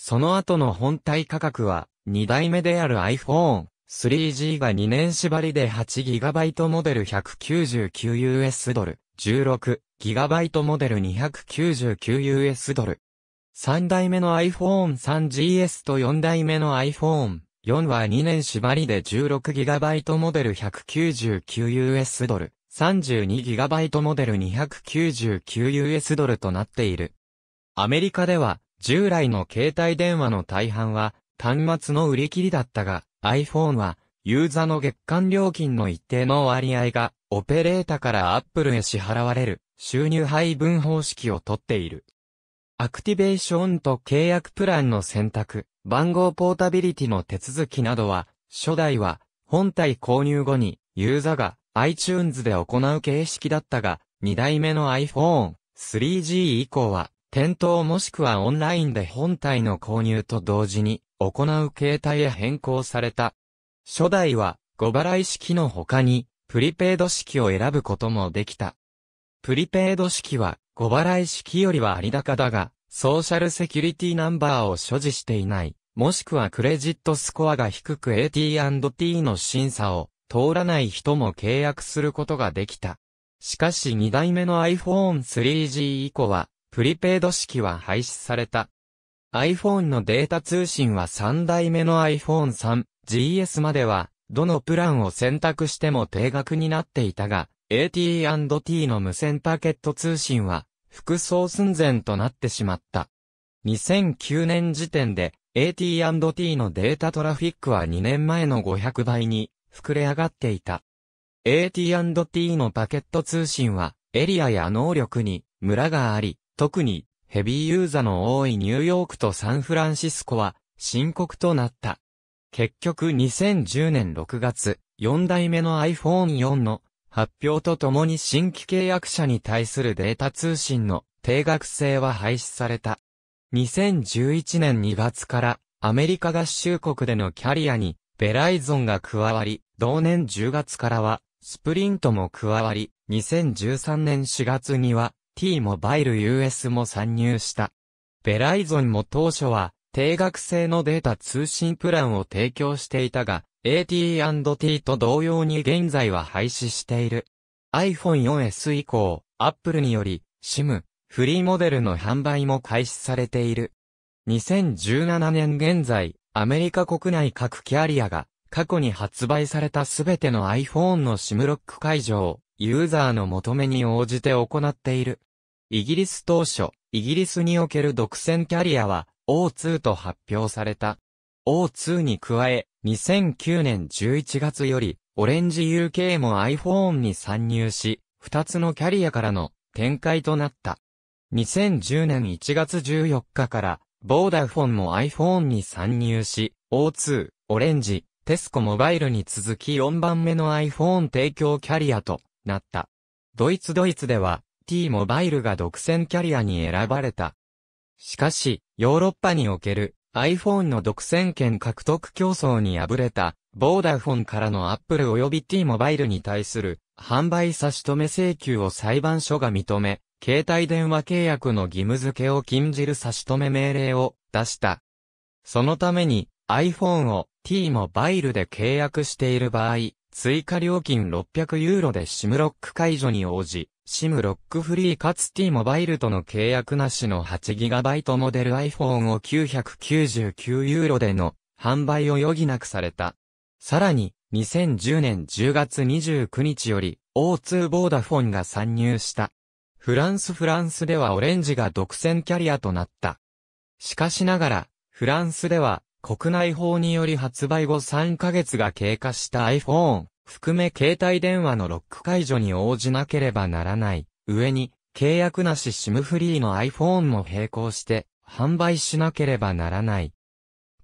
その後の本体価格は、2代目である iPhone 3G が2年縛りで 8GB モデル 199US ドル、16GB モデル 299US ドル。3代目の iPhone 3GS と4代目の iPhone 4は2年縛りで 16GB モデル 199US ドル、32GB モデル 299US ドルとなっている。アメリカでは、従来の携帯電話の大半は端末の売り切りだったが、iPhone はユーザーの月間料金の一定の割合がオペレータから Apple へ支払われる収入配分方式をとっている。アクティベーションと契約プランの選択、番号ポータビリティの手続きなどは、初代は本体購入後にユーザーが iTunes で行う形式だったが、2代目の iPhone 3G 以降は店頭もしくはオンラインで本体の購入と同時に行う形態へ変更された。初代は5払い式の他にプリペイド式を選ぶこともできた。プリペイド式は5払い式よりは有高だが、ソーシャルセキュリティナンバーを所持していない、もしくはクレジットスコアが低く AT&T の審査を通らない人も契約することができた。しかし2代目の iPhone 3G 以降は、プリペイド式は廃止された。iPhone のデータ通信は3代目の iPhone 3GS までは、どのプランを選択しても定額になっていたが、AT&T の無線パケット通信は、複層寸前となってしまった。2009年時点で、AT&T のデータトラフィックは2年前の500倍に、膨れ上がっていた。AT&T のパケット通信は、エリアや能力に、ムラがあり、特にヘビーユーザの多いニューヨークとサンフランシスコは深刻となった。結局2010年6月、4代目の iPhone4 の発表とともに新規契約者に対するデータ通信の定額制は廃止された。2011年2月からアメリカ合衆国でのキャリアにベライゾンが加わり、同年10月からはスプリントも加わり、2013年4月には T モバイル US も参入した。ベライゾンも当初は、定額制のデータ通信プランを提供していたが、AT&T と同様に現在は廃止している。iPhone 4S 以降、Apple により、SIM、フリーモデルの販売も開始されている。2017年現在、アメリカ国内各キャリアが、過去に発売されたすべての iPhone の SIM ロック解除を、ユーザーの求めに応じて行っている。イギリス当初、イギリスにおける独占キャリアは O2 と発表された。O2 に加え、2009年11月より、オレンジ UK も iPhone に参入し、2つのキャリアからの展開となった。2010年1月14日から、ボーダフォンも iPhone に参入し、O2、オレンジ、テスコモバイルに続き4番目の iPhone 提供キャリアとなった。ドイツドイツでは T モバイルが独占キャリアに選ばれた。しかし、ヨーロッパにおける iPhone の独占権獲得競争に敗れた、ボーダフォンからの Apple 及び T モバイルに対する販売差し止め請求を裁判所が認め、携帯電話契約の義務付けを禁じる差し止め命令を出した。そのために iPhone を T モバイルで契約している場合、追加料金600ユーロでシムロック解除に応じ、シムロックフリーかつ T モバイルとの契約なしの 8GB モデル iPhone を999ユーロでの販売を余儀なくされた。さらに、2010年10月29日より、O2 ボーダフォンが参入した。フランスフランスではオレンジが独占キャリアとなった。しかしながら、フランスでは、国内法により発売後3ヶ月が経過した iPhone、含め携帯電話のロック解除に応じなければならない。上に、契約なし SIM フリーの iPhone も並行して、販売しなければならない。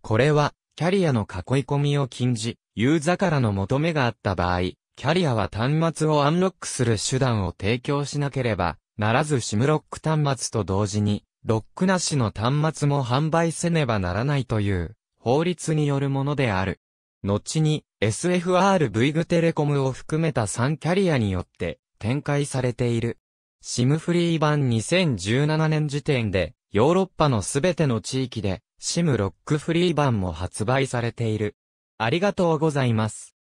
これは、キャリアの囲い込みを禁じ、ユーザーからの求めがあった場合、キャリアは端末をアンロックする手段を提供しなければ、ならず SIM ロック端末と同時に、ロックなしの端末も販売せねばならないという、法律によるものである。後に SFRV グテレコムを含めた3キャリアによって展開されている。シムフリー版2017年時点でヨーロッパのすべての地域でシムロックフリー版も発売されている。ありがとうございます。